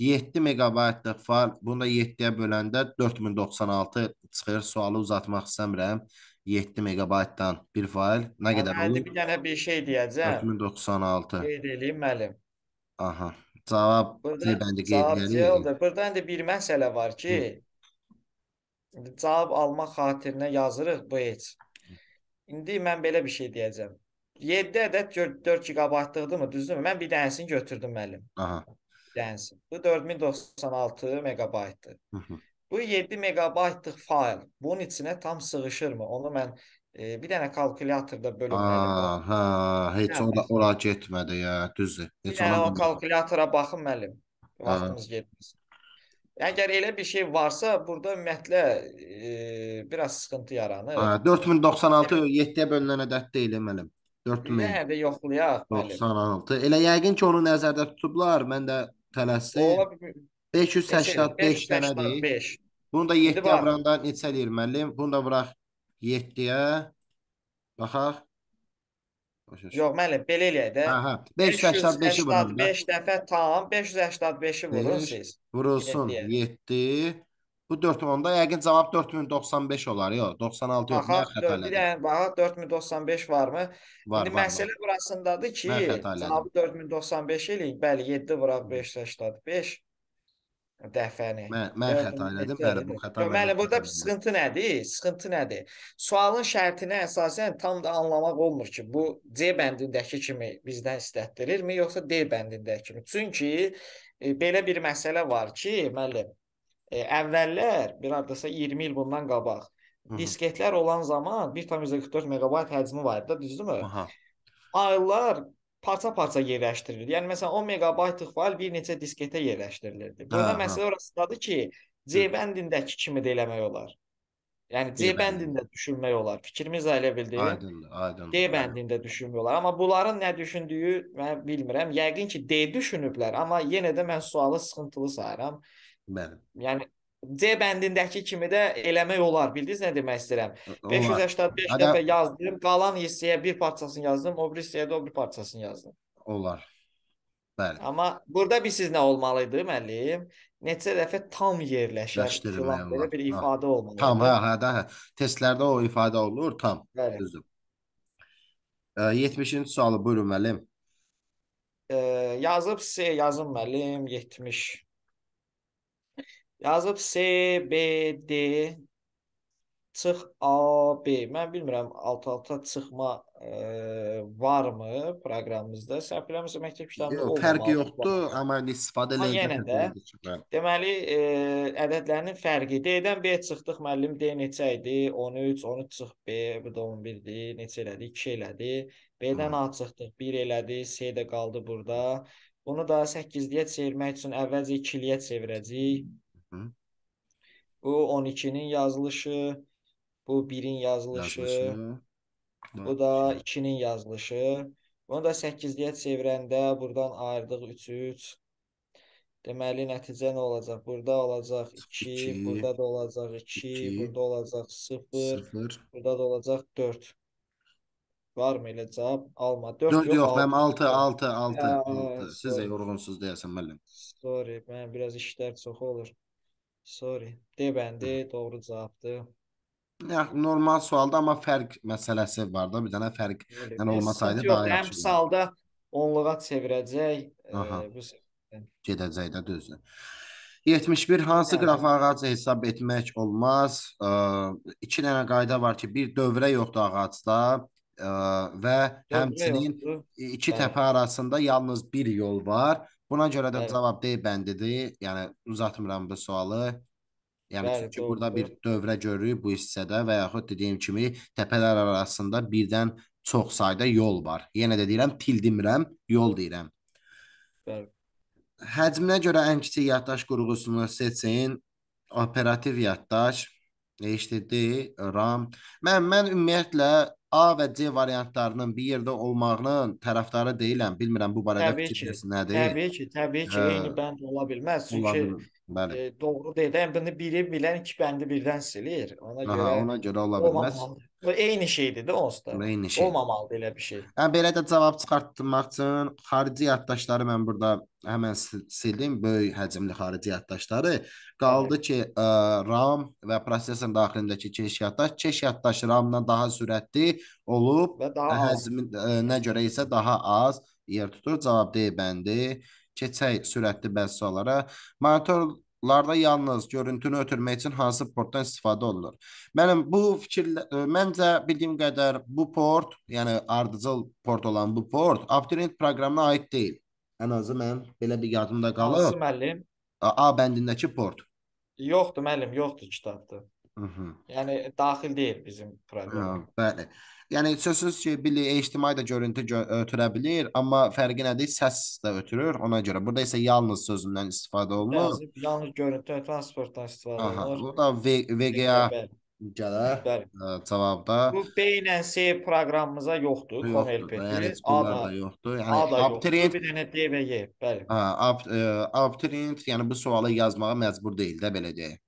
7 meqabaytlıq far, bunu da 7-yə böləndə 4096 çıxır. Sualı uzatmaq istəmirəm. 7 meqabaytdan bir fayl nə hə, qədər olur? Müəllim bir dənə bir şey deyəcəm. 4096. Qeyd eləyim müəllim. Aha. Cavab C bəndi qeyd eləyir. Burada indi bir məsələ var ki, Hı. cavab almaq xatirinə yazırıq bu heç. İndi mən belə bir şey deyəcəm. 7 ədəd 4 gigabaytlıqdırmı, düzdürmü? Mən bir dənəsini götürdüm müəllim. Aha. Dənsi. Bu 4096 megabaytdır. Bu 7 megabaytlıq fayl bunun içinə tam sığışırmı? Onu mən e, bir dənə kalkulyatorda bölüm. Hə, heç ona ora getmədi ya, düzdür. Heç ona. Yəni o kalkulyatora baxın müəllim. Vaxtımız getməsin. Əgər elə bir şey varsa, burada ümumiyyətlə e, biraz sıkıntı yaranır. Hə, 4096 7-yə bölünən ədəd deyil, müəllim. 4000. Nə də yoxlayaq. 96. Elə yəqin ki, onu nəzərdə tutublar. Mən də tələsdim. 585 dənədir. Bunu da 7 avranda neçə eləyir müəllim? Bunu da vuraq 7-yə. Baxaq. Yox, müəllim, belə eləyək də. Hə, 585-i hə. vurun. 5 dəfə tam 585-i vurun siz. Vurulsun 7. Bu 4 onda yəqin cavab 4095 olar. Yox, 96 yox. Baxaq, bir dənə baxaq 4095 varmı? Var, İndi var, məsələ var. burasındadır ki, cavabı 4095 eləyik. Bəli, 7 vura 5 təşkilatı 5 dəfəni. Mən, mən xəta elədim. Bəli, bu xəta. Deməli, burada bir sıxıntı nədir? Sıxıntı nədir? Sualın şərtinə əsasən tam da anlamaq olmur ki, bu C bəndindəki kimi bizdən istətdirilmi, yoxsa D bəndindəki kimi. Çünki e, belə bir məsələ var ki, müəllim, E, əvvəllər, bir adasa 20 il bundan qabaq, Hı -hı. disketlər olan zaman 1.44 MB həcmi var idi, düzdürmü? Aylar parça-parça yerləşdirilirdi. Yəni məsələn 10 MB fail bir neçə disketə yerləşdirilirdi. Hə, Burada hə. məsələ orasındadır ki, C bəndindəki kimi də eləmək olar. Yəni C bəndində düşülmək olar. Fikrimi izah elə bildim. Aydın, aydın. D bəndində düşünmək olar. Amma bunların nə düşündüyü mən bilmirəm. Yəqin ki D düşünüblər, amma yenə də mən sualı sıxıntılı sayıram. Bəli. Yəni C bəndindəki kimi də eləmək olar. Bildiniz nə demək istəyirəm? 565 Hələ... dəfə yazdım, qalan hissəyə bir parçasını yazdım, o bir hissəyə də o bir parçasını yazdım. Olar. Bəli. Amma burada bir siz nə olmalı idi müəllim? Neçə dəfə tam yerləşər filan belə bir ifadə ha. olmalı. Tam hə, hə, hə, hə. Testlərdə o ifadə olur, tam. Bəli. Düzdür. E, 70-ci sualı buyurun müəllim. E, yazıb C, yazın müəllim 70. Yazıb C, B, D, çıx A, B. Mən bilmirəm, alt-alta çıxma ə, e, varmı proqramımızda? Səhv eləmirsə məktəb kitabında olmalı. Yox, fərqi yoxdur, amma istifadə eləyəndə də. Deməli, ə, e, ədədlərinin fərqi. D-dən B çıxdıq, müəllim D neçə idi? 13, 13 çıx B, bu da 11-dir. Neçə elədi? 2 elədi. B-dən hə. A çıxdıq, 1 elədi. C də qaldı burada. Bunu da 8-liyə çevirmək üçün əvvəlcə 2-liyə çevirəcəyik. Hı? Bu 12-nin yazılışı, bu 1-in yazılışı, yazılışı, bu da 2-nin yazılışı. Bunu da 8-liyə çevirəndə buradan ayırdıq 3-3. Üç. Deməli nəticə nə olacaq? Burada olacaq 2, burada da olacaq 2, burada olacaq 0, burada da olacaq 4. Varmı elə cavab? Alma. 4 yox, yox mənim 6, 6, 6. Siz də yorğunsunuz deyəsən müəllim. Sorry, mənim biraz işlər çox olur. Sorry. D bəndi doğru cavabdır. Yəni normal sualdı, amma fərq məsələsi var da, bir dənə fərq yəni olmasaydı daha yaxşı. Yox, əmsalda onluğa çevirəcək. E, Aha. E, bu gedəcək də düzdür. 71 hansı yəni. qraf ağacı hesab etmək olmaz? E, iki dənə qayda var ki, bir dövrə yoxdur ağacda e, və dövrə həmçinin yoxdur. iki təpə arasında yalnız bir yol var Buna görə də Bəli. cavab D bəndidir. Yəni uzatmıram bu sualı. Yəni Bəli, çünki doğru, burada doğru. bir dövrə görürük bu hissədə və yaxud dediyim kimi təpələr arasında birdən çox sayda yol var. Yenə də deyirəm, til demirəm, yol deyirəm. Bəli. Həcminə görə ən kiçik yaddaş qurğusunu seçin. Operativ yaddaş, HDD, RAM. Mən mən ümumiyyətlə A və C variantlarının bir yerdə olmağının tərəfdarı deyiləm. Bilmirəm bu barədə təbii fikriniz ki, nədir? Təbii ki, təbii ki, hə, eyni bənd ola bilməz. Çünki ola bəli. E, doğru deyilən yəni bunu biri bilən iki bəndi birdən silir. Ona Aha, görə ona görə ola bilməz. Olamaz. Bu eyni şeydir də onsuz da. Eyni şey. Olmamalıdır elə bir şey. Hə belə də cavab çıxartmaq üçün xarici yaddaşları mən burada həmin sildim, böyük həcmli xarici yaddaşları. Qaldı evet. ki, ə, RAM və prosesorun daxilindəki keş yaddaş, keş yaddaşı RAM-dan daha sürətli olub və daha həcminə görə isə daha az yer tutur. Cavab D bəndi. Keçək sürətli bəzi suallara. Monitor larda yalnız görüntünü ötürmək üçün hansı portdan istifadə olunur? Mənim bu fikir e, məncə bildiyim qədər bu port, yəni ardıcıl port olan bu port Abdurrent proqramına aid deyil. Ən azı mən belə bir yadımda qalıb. Hansı müəllim? A bəndindəki port. Yoxdur müəllim, yoxdur kitabda. Mhm. Yəni daxil deyil bizim proqrama. Bəli. Yəni sözsüz ki, bilik ictimai da görüntü gö ötürə bilər, amma fərqi nədir? Səs də ötürür ona görə. Burada isə yalnız sözündən istifadə olunur. Yazıb, yalnız görüntü transportdan istifadə Aha, olunur. Bu da v VGA gələr cavabda. Bu B ilə C proqramımıza yoxdur, Konelpet. Yəni A da yoxdur. Yəni abituriyent bir dənə D və Y, bəli. Ha, ab, e, abituriyent yəni bu sualı yazmağa məcbur deyil də belə deyək.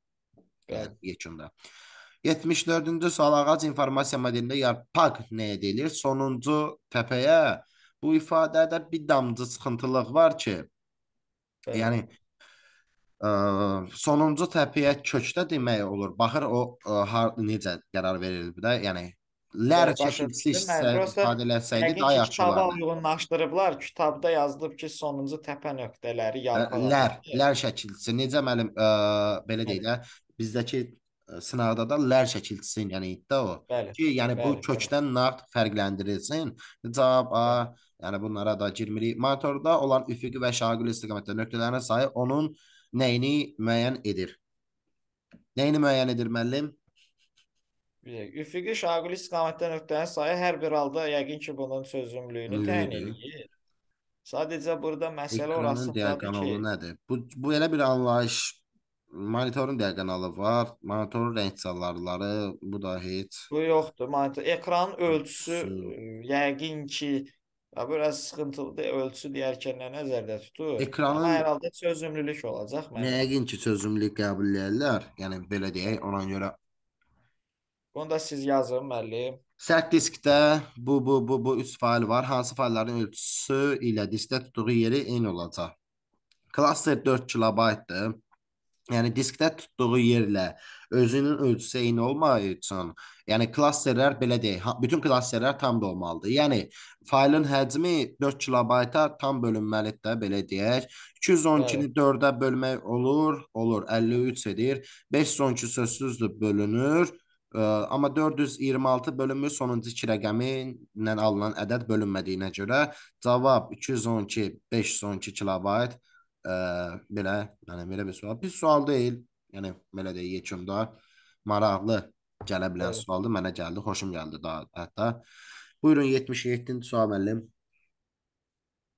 Bəli, yekunda. Bəli. 74-cü sual ağac informasiya modelində yarpaq nə edilir? Sonuncu təpəyə bu ifadədə bir damcı sıxıntılıq var ki, Bəli. yəni ə, sonuncu təpiyə kökdə demək olur. Baxır o ə, har, necə qərar verilib də, yəni lər çəkilisi ifadələsəydi daha yaxşı olardı. Kitaba uyğunlaşdırıblar. Kitabda yazılıb ki, sonuncu təpə nöqtələri yarpaqlar. Lər, lər şəkilisi necə müəllim belə deyək də, bizdəki E, sınaqda da lər şəkilçisi, yəni iddə o. Bəli, ki, yəni bəli, bu bəli. kökdən nağd fərqləndirilsin. Cavab A, yəni bunlara da girmirik. Monitorda olan üfüqi və şaqül istiqamətdə nöqtələrin sayı onun nəyini müəyyən edir? Nəyini müəyyən edir müəllim? Üfüqi şaqül istiqamətdə nöqtələrin sayı hər bir halda yəqin ki, bunun çözümlüyünü təyin edir. Sadəcə burada məsələ orasındadır ki, diaqramo nədir? Bu bu elə bir anlayış Monitorun dəqiq kanalı var, monitorun rəng çalarları, bu da heç. Bu yoxdur. Monitor ekranın ölçüsü yəqin ki ya biraz sıxıntılıdır ölçüsü deyərkən nə nəzərdə tutur? Ekranın Amma hər halda çözünürlük olacaq mənim. Yəqin ki çözünürlük qəbul edirlər. Yəni belə deyək, ona görə. Bunu da siz yazın müəllim. Sərt diskdə bu bu bu bu 3 fayl var. Hansı faylların ölçüsü ilə diskdə tutduğu yeri eyni olacaq. Klaster 4 kilobaytdır. Yəni diskdə tutduğu yerlə özünün ölçüsü eyni olmağı üçün, yəni klasterlər belə deyək, bütün klasterlər tam da olmalıdır. Yəni faylın həcmi 4 kilobayta tam bölünməlidir də belə deyək. 212-ni evet. 4-ə bölmək olur, olur 53 edir. 512 sözsüzdür bölünür. Ə, amma 426 bölünmür sonuncu iki rəqəmi ilə alınan ədəd bölünmədiyinə görə cavab 212 512 kilobayt belə, yəni belə bir sual. Pis sual deyil. Yəni belə deyək, yekunda maraqlı gələ bilən evet. sualdı. Mənə gəldi, xoşum gəldi daha hətta. Buyurun 77-ci sual müəllim.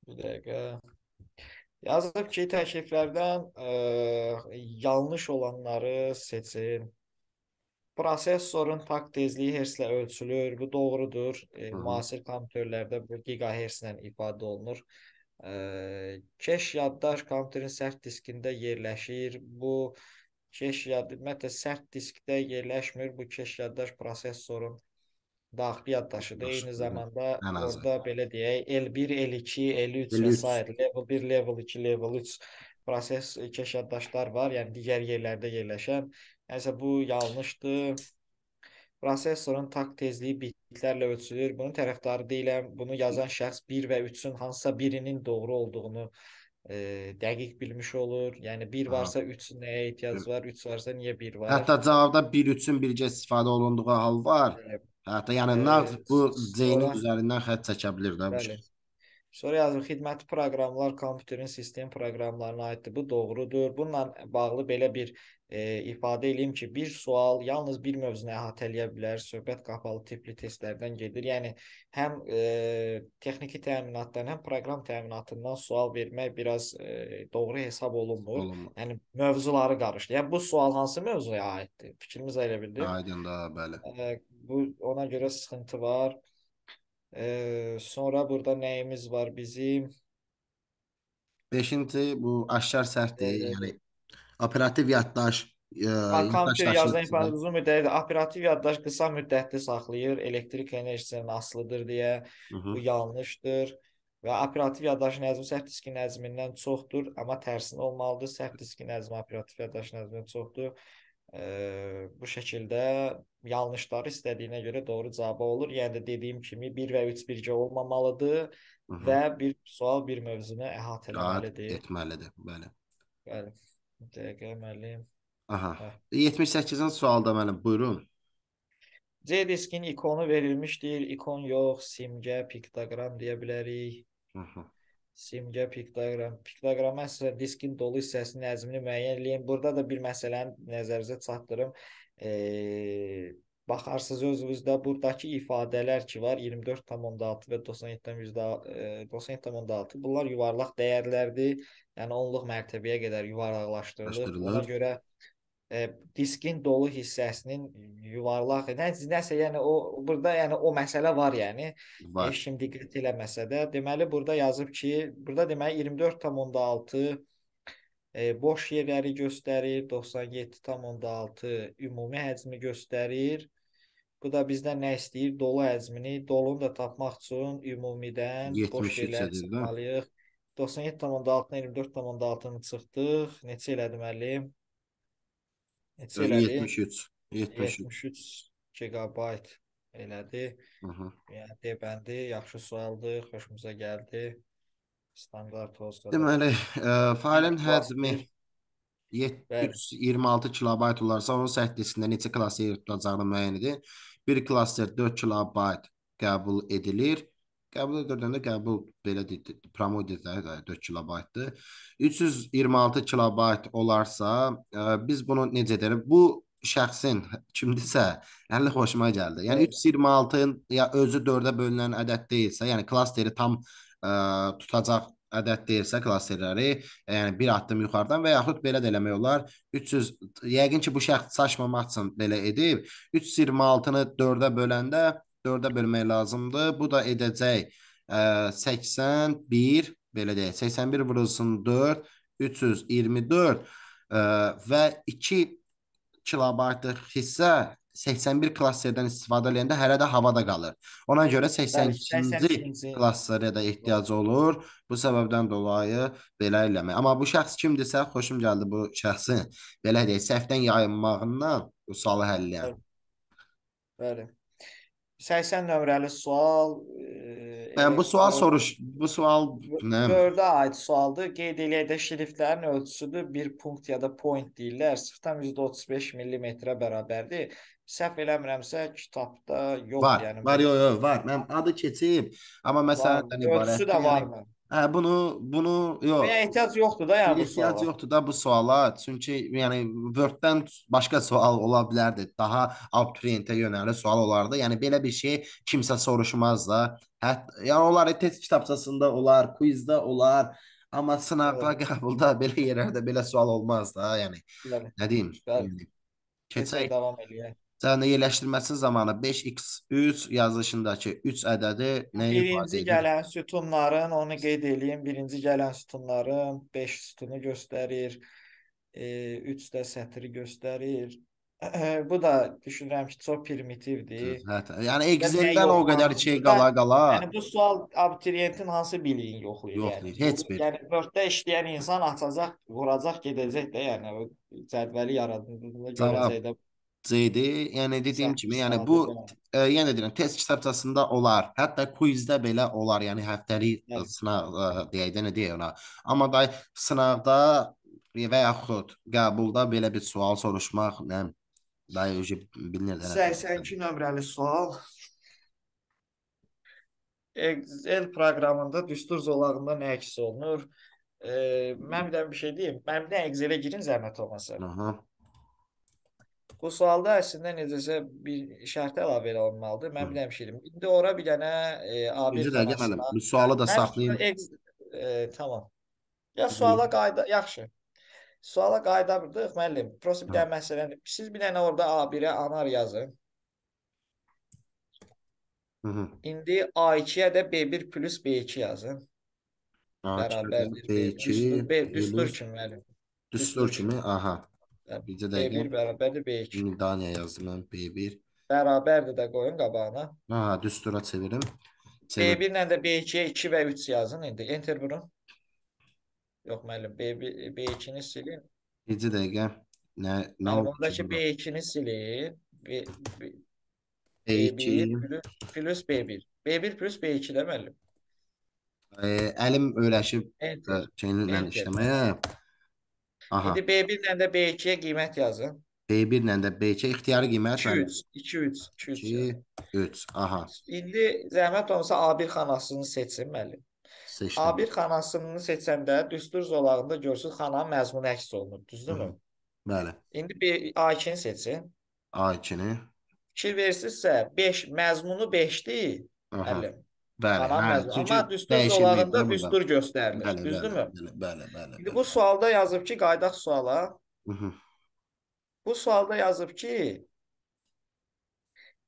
Bir dəqiqə. Yazıb ki, təkliflərdən ə, yanlış olanları seçin. Prosesorun takt tezliyi hertzlə ölçülür. Bu doğrudur. E, müasir kompüterlərdə bu gigahertzlə ifadə olunur. Ə, keş yaddaş kompüterin sərt diskində yerləşir. Bu keş yad ümumiyyətlə sərt diskdə yerləşmir. Bu keş yaddaş prosesorun daxili yaddaşıdır. Eyni zamanda orada belə deyək, L1, L2, L3 və s. level 1, level 2, level 3 proses e, keş yaddaşlar var. Yəni digər yerlərdə yerləşən. Yəni bu yanlışdır. Prosesorun takt tezliyi bitlərlə ölçülür. Bunun tərəfdarı deyiləm. Bunu yazan şəxs 1 və 3-ün hansısa birinin doğru olduğunu e, dəqiq bilmiş olur. Yəni 1 varsa 3 nəyə ehtiyac var, 3 varsa niyə 1 var? Hətta cavabda 1 3-ün birgə istifadə olunduğu hal var. Hətta yəni e, bu C-nin üzərindən xətt çəkə bilər də bu şey. Sonra yazır xidməti proqramlar kompüterin sistem proqramlarına aiddir. Bu doğrudur. Bununla bağlı belə bir e, ifadə eləyim ki, bir sual yalnız bir mövzunu əhatə eləyə bilər. Söhbət qapalı tipli testlərdən gedir. Yəni həm e, texniki təminatdan, həm proqram təminatından sual vermək biraz e, doğru hesab olunmur. Olunma. Yəni mövzuları qarışdı. Yəni bu sual hansı mövzuya aiddir? Fikrimiz elə bildi. Aydın da, bəli. E, bu ona görə sıxıntı var. Ee, sonra burada neyimiz var bizim? Beşinci bu aşçar sertliği Evet. yani operativ yaddaş e, Kontör yazılan yaddaşlaşmasıdır. ifadə uzun müddətli, operativ yaddaş qısa müddətli saxlayır, elektrik enerjisinin asılıdır deyə. Hı hı. Bu yanlışdır. Və operativ yaddaşın həcmi səhv diski nəzmindən çoxdur, amma tərsinə olmalıdır. Səhv diski nəzmi operativ yaddaşın həcmindən çoxdur bu şəkildə yanlışları istədiyinə görə doğru cavabı olur. Yəni də dediyim kimi 1 və 3 birgə olmamalıdır Hı mhm. -hı. və bir sual bir mövzunu əhatə etməlidir. Etməlidir, bəli. Bəli. Dəqiqə müəllim. Aha. Hə. 78-ci sualda mənim, buyurun. C diskin ikonu verilmiş deyil, ikon yox, simgə, piktoqram deyə bilərik. Aha. Mhm. Simgə piktoqram. Piktoqramın əsas diskin dolu hissəsinin həcmini müəyyən eləyin. Burada da bir məsələni nəzərinizə çatdırım. E, baxarsınız özünüzdə burdakı ifadələr ki var 24.6 və 97.96 bunlar yuvarlaq dəyərlərdir. Yəni onluq mərtəbəyə qədər yuvarlaqlaşdırılır. Buna görə e, diskin dolu hissəsinin yuvarlaq nə, nəsə yəni o burada yəni o məsələ var yəni. Var. Heç kim diqqət eləməsə də, deməli burada yazıb ki, burada deməli 24.6 e, boş yerləri göstərir, 97.6 ümumi həcmi göstərir. Bu da bizdən nə istəyir? Dolu həcmini, dolunu da tapmaq üçün ümumidən boş yerləri çıxmalıyıq. 97.6-dan 24.6-nı çıxdıq. Neçə elədim müəllim? Neçə elədi? 73. 73. 73 gigabayt elədi. Aha. Yəni debəndi, yaxşı sualdı, xoşumuza gəldi. Standart olsa. Deməli, ə, e, failin həcmi 726 kilobayt olarsa, onun səhv diskində neçə klaster tutulacağını müəyyən edin. Bir klaster 4 kilobayt qəbul edilir. Qəbul edəndə qəbul belə deyək, promoderlər 4 kilobaytdır. 326 kilobayt olarsa, ə, e, biz bunu necə deyirəm? Bu şəxsin kimdirsə, əlli yəni xoşuma gəldi. Yəni 326-ın ya özü 4-ə bölünən ədəd deyilsə, yəni klasteri tam ə, e, tutacaq ədəd deyilsə klasterləri, e, yəni bir addım yuxarıdan və yaxud belə də eləmək olar. 300 yəqin ki bu şəxs çaşmamaq üçün belə edib 326-nı 4-ə böləndə 4-ə bölmək lazımdır. Bu da edəcək e, ə, 81, belə deyək, 81 vurulsun 4, 324 ə, və 2 kilobaytlıq hissə 81 klasserdən istifadə edəndə hələ də havada qalır. Ona görə 82-ci klasserə də ehtiyac olur. Bu səbəbdən dolayı belə eləmək. Amma bu şəxs kimdirsə, xoşum gəldi bu şəxsin. Belə deyək, səhvdən yayınmağından bu sualı həll edən. Bəli. 80 nömrəli sual. E, yəni bu e, sual soruş, bu sual nə? 4-ə aid sualdır. Qeyd eləyək də şriftlərin ölçüsüdür. 1 punkt ya da point deyirlər. 0.35 mm-ə bərabərdir. Səhv eləmirəmsə kitabda yox, var, yəni. Var, yox, yox, var. Mənim adı keçib, amma məsələn ibarətdir. Ölçüsü də varmı? Hə, bunu bunu yox. Belə ehtiyac yoxdur da yəni bu ehtiyac suala. yoxdur da bu suala. Çünki yəni Word-dən başqa sual ola bilərdi. Daha abituriyentə yönəlik sual olardı. Yəni belə bir şey kimsə soruşmaz da. Hətta yəni onları test kitabçasında olar, quizdə olar. Amma sınaqda, evet. qəbulda belə yerlərdə belə sual olmaz da, yəni. Bəli. Nə deyim? Bəli. Keçək. Keçək davam eləyək. Sənayeləşdirməsi zamanı 5x3 yazılışındakı 3 ədədi nəyə ifadə edir? Birinci gələn sütunların, onu qeyd edeyim, birinci gələn sütunların 5 sütunu göstərir, 3 e, də sətri göstərir. Bu da düşünürəm ki, çox primitivdir. Hətə. Hə. Yəni Excel-dən o qədər şey qala-qala. Yəni bu sual abituriyentin hansı biliyini yoxlayır? Yoxlayır, yəni. heç bir. Yəni Word-də işləyən insan açacaq, vuracaq, gedəcək də, yəni o cədvəli yaradılığına görə də idi. Yəni dediyim kimi, yəni bu e, yenə deyirəm, test kitabçasında olar. Hətta quizdə belə olar, yəni həftəlik e, evet. sınaq e, deyək də nə deyək ona. Amma da sınaqda və yaxud qəbulda belə bir sual soruşmaq, nə dayı uje bilinir də. 82 nömrəli sual. Excel proqramında düstur zolağında nə əks olunur? E, mən bir də bir şey deyim. Mən bir də Excel-ə girin zəhmət olmasa. Aha. Bu sualda əslində necəsə bir şərtə əlavə elə olmalıdır. Mən bilməmişəm. İndi ora bir dənə e, A1 Bir dəqiqə müəllim, bu sualı da hə, saxlayın. E, e, tamam. Ya suala qayda, yaxşı. Suala qaydamırdıq müəllim. Prosta bir dənə məsələni. Siz bir dənə orada A1-ə anar yazın. Hı -hı. İndi A2-yə də B1 plus B2 yazın. Bərabərdir. B2 düstur kimi müəllim. Düstur kimi, aha. Bircə dəqiqə. B1 bərabərdir B2. Daniya yazdım mən B1. Bərabərdir də qoyun qabağına. Ha, düstura çevirim. Çevir. B1 ilə də B2-yə 2 və 3 yazın indi. Enter vurun. Yox müəllim, B1 B2-ni silin. Bircə dəqiqə. Nə nə oldu? Oradakı B2-ni silin. B, B, B1 plus B1. B1 plus B2 də müəllim. Ə, əlim öyrəşib şeyinlə işləməyə. Aha. İndi B1-lə də B2-yə qiymət yazın. B1-lə də B2 ixtiyari qiymət 200, 200, 200. 3, aha. İndi zəhmət olsa A1 xanasını seçin müəllim. Seçdim. A1 xanasını seçəndə düstur zolağında görürsüz xana məzmunu əks olunub, düzdürmü? Bəli. İndi A2-ni seçin. A2-ni. Fikir verirsinizsə 5 məzmunu 5-dir. Müəllim. Bəli, hə, çünki amma düstur zolağında düstur göstərilir, bəli, düzdürmü? Bəli, bəli, bəli. İndi bu sualda yazıb ki, qaydaq suala. Hı-hı. Mhmm. Bu sualda yazıb ki,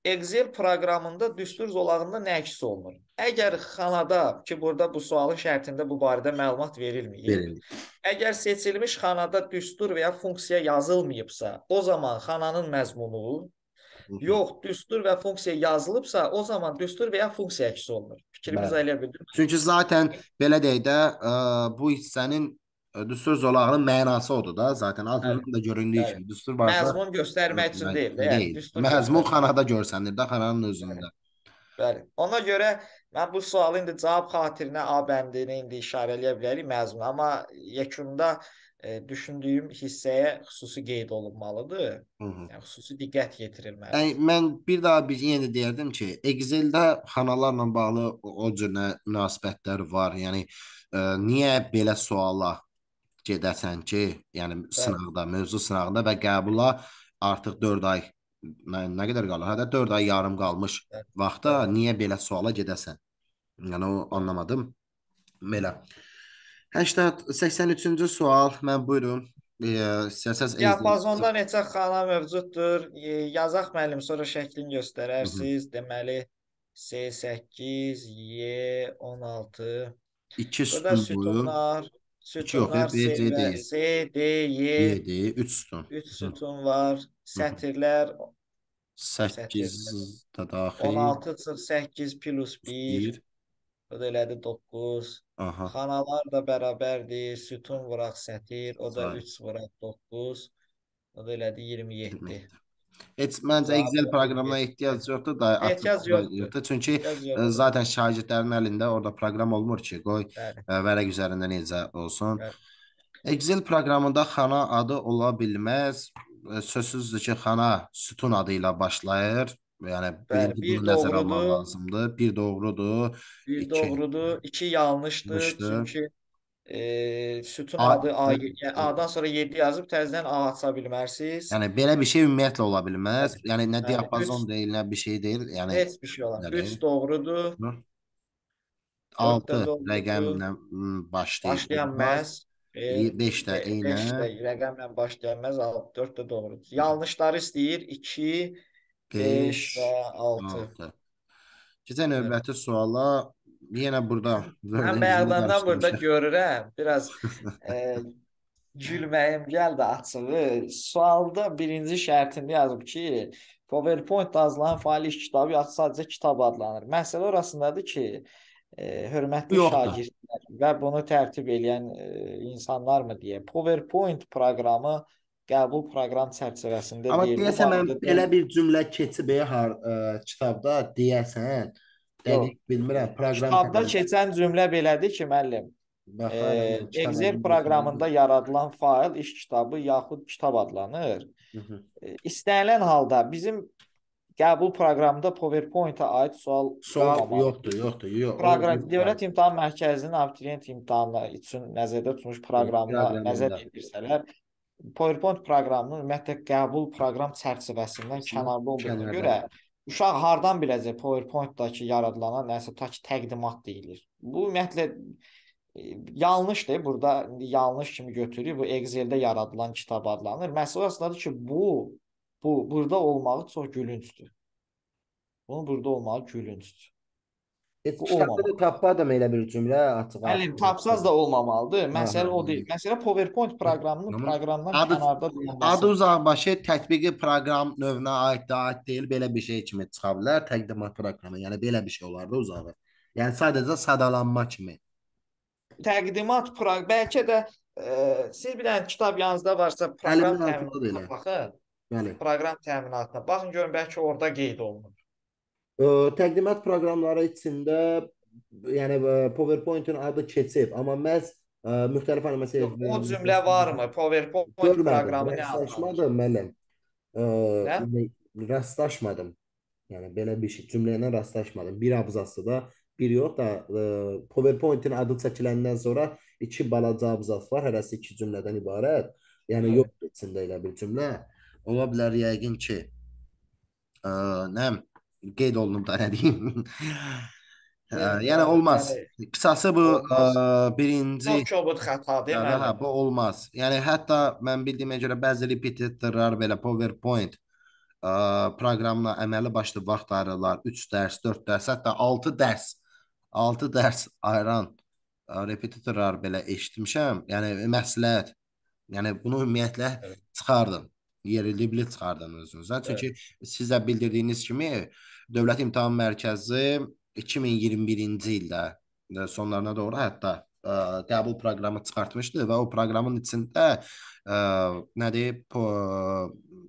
Excel proqramında düstur zolağında nə əks olunur? Əgər xanada, ki burada bu sualın şərtində bu barədə məlumat verilməyib. Verilmir. Əgər seçilmiş xanada düstur və ya funksiya yazılmayıbsa, o zaman xananın məzmunu Yox, düstur və funksiya yazılıbsa, o zaman düstur və ya funksiya əks olunur. Fikrimiz elə bildim. Çünki zaten belə deyək də, e, ə, bu hissənin e, düstur zolağının mənası odur da, zaten altında da göründüyü kimi evet. düstur varsa məzmun göstərmək üçün deyil, deyil. Yəni, düstur məzmun xanada görsənir də, xananın özündə. Bəli. Ona görə mən bu sualı indi cavab xatirinə A bəndini indi işarə eləyə bilərik məzmun, amma yekunda e, düşündüyüm hissəyə xüsusi qeyd olunmalıdır. Hı -hı. Yəni xüsusi diqqət yetirilməlidir. Yəni mən bir daha bir yenə də deyərdim ki, Excel-də xanalarla bağlı o cür münasibətlər var. Yəni e, niyə belə suala gedəsən ki, yəni Bəli. sınaqda, mövzu sınaqda və qəbula artıq 4 ay nə, nə qədər qalır? Hətta 4 ay yarım qalmış Bəli. vaxtda niyə belə suala gedəsən? Yəni o anlamadım. Belə. 83-cü sual, mən buyurun. E, siyasət Diapazonda neçə xana mövcuddur? E, yazaq müəllim, sonra şəklini göstərərsiz. Hı -hı. Deməli S8, Y16. 2 sütun boyu. Sütunlar C, D, Y, D, 3 sütun. 3 sütun var. Sətirlər 8 də daxil. 16 çıx 8 plus 1. 1. O da elədi 9. Aha. Xanalar da bərabərdir. Sütun vuraq sətir, o da 3 vuraq 9. O da elədi 27. 27. Heç məncə Excel proqramına ehtiyac yoxdur da. Ehtiyac yoxdur. yoxdur. Çünki ehtiyac e, yoxdur. zaten şagirdlərin əlində orada proqram olmur ki, qoy Bəli. E, vərəq üzərində necə olsun. Bəli. Excel proqramında xana adı ola bilməz. E, sözsüzdür ki, xana sütun adı ilə başlayır. Yəni birinci Bəli, bunu nəzərə doğrudur, almaq lazımdır. Bir doğrudur, bir iki doğrudur, iki yanlışdır. yanlışdır. Çünki e, sütun A, adı e A, yəni e A-dan sonra 7 yazıb təzədən A aça bilmərsiniz. Yəni belə bir şey ümumiyyətlə ola bilməz. Bəli. Yəni nə Bəli, diapazon üç, deyil, nə bir şey deyil. Yəni heç bir şey ola. 3 doğrudur. 6 rəqəmlə başlayır. Başlayan məhz 5 də eynən. 5 də rəqəmlə başlayan məhz 4 də doğrudur. Yanlışları istəyir 2 5 5 və 6. 6. Keçən növbəti suala yenə burada Mən word-ün içində bayaqdandan burada qarışmışıq. görürəm. Biraz e, gülməyim gəldi açığı. Sualda birinci şərtini yazıb ki, PowerPoint yazılan faiz kitabı ya sadəcə kitab adlanır. Məsələ orasındadır ki, e, Bu hörmətli yoxdur. şagirdlər və bunu tərtib edən e, insanlar mı deyə PowerPoint proqramı qəbul proqram çərçivəsində Amma deyil. Amma deyəsən mən belə bir cümlə keçib hər ə, kitabda deyəsən, dəqiq bilmirəm, proqram Kitabda təqəli. keçən cümlə belədir ki, müəllim. E, Excel proqramında yaradılan fail iş kitabı yaxud kitab adlanır. Hı -hı. E, istənilən halda bizim qəbul proqramında PowerPoint-a aid sual sual olmamalı. yoxdur, yoxdur, yox. Proqram Dövlət İmtahan Mərkəzinin abituriyent imtahanı üçün nəzərdə tutmuş proqramına proqram nəzər yedirsələr, PowerPoint proqramının ümumiyyətlə qəbul proqram çərçivəsindən kənarda olduğuna görə uşaq hardan biləcək PowerPoint-dakı yaradılan nəsə ta ki təqdimat deyilir. Bu ümumiyyətlə e, yanlışdır. Burada yanlış kimi götürür. Bu Excel-də yaradılan kitab adlanır. Məsələ əsasındadır ki, bu bu burada olmağı çox gülüncdür. Bunun burada olmağı gülüncdür. Heç olmadı. Tapmadım elə bir cümlə açıq. Əlim tapsaz da olmamalıdır. Məsələ o deyil. Məsələ PowerPoint proqramının proqramdan adı, kənarda durması. Adı uzaqbaşı tətbiqi proqram növünə aid də aid deyil. Belə bir şey kimi çıxa bilər təqdimat proqramı. Yəni belə bir şey olar da uzağı. Yəni sadəcə sadalanma kimi. Təqdimat proqram bəlkə də ə, e, siz bir dənə kitab yanınızda varsa proqram təminatına baxın. Bəli. Proqram təminatına baxın görün bəlkə orada qeyd olunub. Təqdimat proqramları içində yəni e, PowerPoint-in adı keçib, amma məhz ə, e, müxtəlif animasiya Yox, o cümlə varmı? PowerPoint Görmədim, proqramı nə rastlaşmadım müəllim. Nə? Yəni, rastlaşmadım. Yəni belə bir şey cümlə ilə rastlaşmadım. Bir abzasda da bir yox da ə, e, PowerPoint-in adı çəkiləndən sonra iki balaca abzas var, hərəsi iki cümlədən ibarət. Yəni yox içində elə bir cümlə. Ola bilər yəqin ki, ə, nə qeyd olunub da nə deyim. yəni olmaz. Qısası bu olmaz. ə, birinci Çox kobud xətadır, yəni. Hə, bu olmaz. Yəni hətta mən bildiyimə görə bəzi repetitorlar belə PowerPoint ə, proqramla əməli başlı vaxt ayırırlar. 3 dərs, 4 dərs, hətta 6 dərs. 6 dərs ayıran ə, repetitorlar belə eşitmişəm. Yəni məsləhət. Yəni bunu ümumiyyətlə çıxardın yerilibli çıxardın özünüzə. Çünki evet. siz də bildirdiyiniz kimi e, Dövlət İmtahan Mərkəzi 2021-ci ildə sonlarına doğru hətta ə, e, qəbul proqramı çıxartmışdı və o proqramın içində ə, e, nədir po,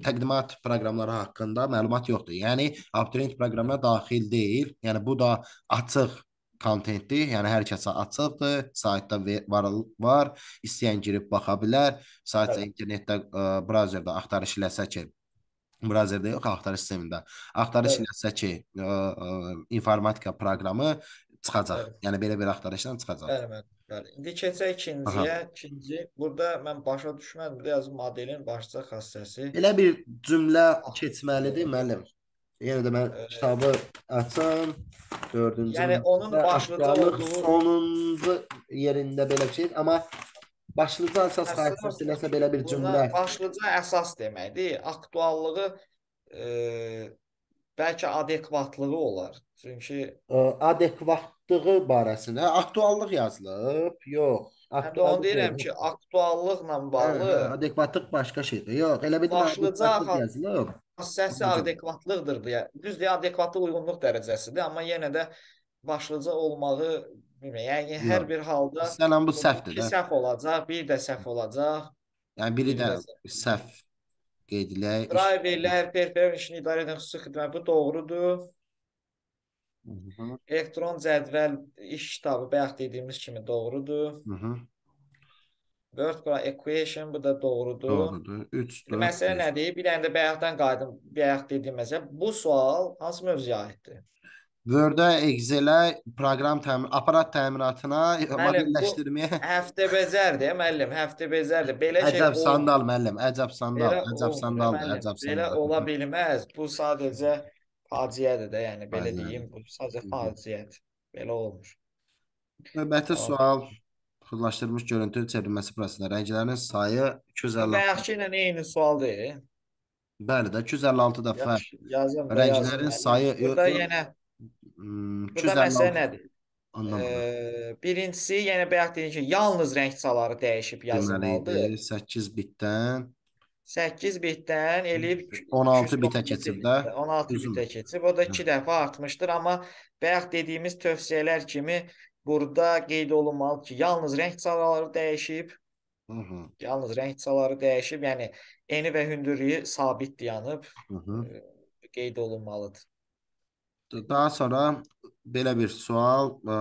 təqdimat proqramları haqqında məlumat yoxdur. Yəni abituriyent proqramına daxil deyil. Yəni bu da açıq kontentdir. Yəni hər kəsə açıqdır. Saytda var, var. İstəyən girib baxa bilər. Saytda evet. internetdə ə, brauzerdə axtarış eləsə ki, brauzerdə yox, axtarış sistemində axtarış evet. eləsə ki, ə, ə, informatika proqramı çıxacaq. Evet. Yəni belə-belə axtarışdan çıxacaq. Bəli, bəli. Bəli. İndi keçək ikinciyə. Aha. İkinci, burada mən başa düşmədim. Biraz modelin başlıca xassəsi. Elə bir cümlə keçməlidir müəllim. Yenə də mən kitabı açım. Dördüncü. Yəni onun başlıca olduğu sonuncu yerində belə şey, amma başlıca əsas xarakter eləsə belə bir cümlə. Başlıca əsas deməkdir. Aktuallığı e, bəlkə adekvatlığı olar. Çünki adekvatlığı barəsində aktuallıq yazılıb, yox. Hətta onu deyirəm ki, aktuallıqla bağlı hə, hə, adekvatlıq başqa şeydir. Yox, elə bir başlıca yazılıb. Səsi adekvatlıqdır deyə. Düzdür, adekvatlıq uyğunluq dərəcəsidir, amma yenə də başlıca olmağı bilmirəm. Yəni hər Yox. bir halda Səlam bu səhvdir. Bir səhv olacaq, bir də səhv olacaq. Yəni biri də səhv qeyd edilək. Driverlər, perfer işini idarə edən xüsusi xidmət bu doğrudur. Elektron cədvəl iş kitabı bayaq dediyimiz kimi doğrudur. Hı -hı. Vertical equation bu da doğrudur. Doğrudur. 3 4. Məsələ nədir? Bir dənə də bayaqdan qayıdım. Bayaq dediyim məsələ bu sual hansı mövzuya aiddir? Word-ə, Excel-ə, proqram təmin, aparat təminatına modelləşdirməyə. Həftə bezərdir, müəllim, həftə bezərdir. Belə əcəb şey Əcəb sandal müəllim, əcəb sandal, əcəb sandaldır, əcəb sandal. Belə ola bilməz. Bu sadəcə Faciədir də, yəni belə Aynen. deyim, bu sadəcə faciədir. Belə olmur. Növbəti Tamam. sual xırdalaşdırılmış görüntü çevrilməsi prosesində rənglərin sayı 256. Bayaqki ilə eyni sual deyil. Bəli də 256 dəfə Yaxşı, yazım da yazım. rənglərin Əlbəttə. sayı Burada yenə Hmm, burada məsələ 256 nədir? anlamadım. Eee, birincisi, yəni bayaq dediyim ki, yalnız rəng çaları dəyişib Deməli yazılmalıdır. idi 8 bitdən 8 bitdən eləyib 16 bitə keçib də. 16 bitə keçib. O da 2 dəfə artmışdır, amma bayaq dediyimiz tövsiyələr kimi burada qeyd olunmalı ki, yalnız rəng çalaları dəyişib. Hı -hı. Yalnız rəng çalaları dəyişib, yəni eni və hündürlüyü sabit dayanıb. Hı -hı. Qeyd e, olunmalıdır. Daha sonra belə bir sual. E,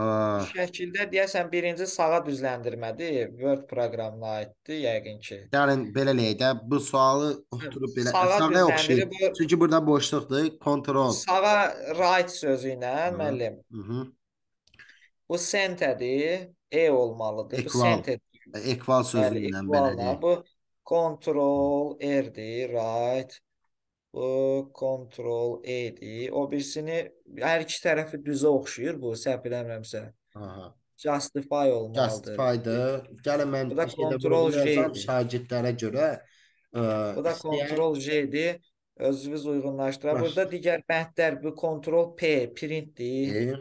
şəkildə deyəsən birinci sağa düzləndirmədir, Word proqramına aiddir yəqin ki. Yəni belə eləyək də, bu sualı hə, oturub belə sağa, sağa oxşayır. Bu... Çünki burada boşluqdur. Control. Sağa right sözü ilə müəllim. Mhm. Bu centerdir, e olmalıdır. Equal. Bu center. Equal sözü ilə belə. Bu control r-dir, right. Bu Ctrl E-dir. O birisini hər iki tərəfi düzə oxşuyur bu, səhv eləmirəmsə. Aha. Justify olmalıdır. Justify-dır. Gəlin mən bu da Ctrl J şagirdlərə görə ə, bu da Ctrl J-dir. Özünüz uyğunlaşdıra. Baş. Burada digər bəndlər bu Ctrl P printdir.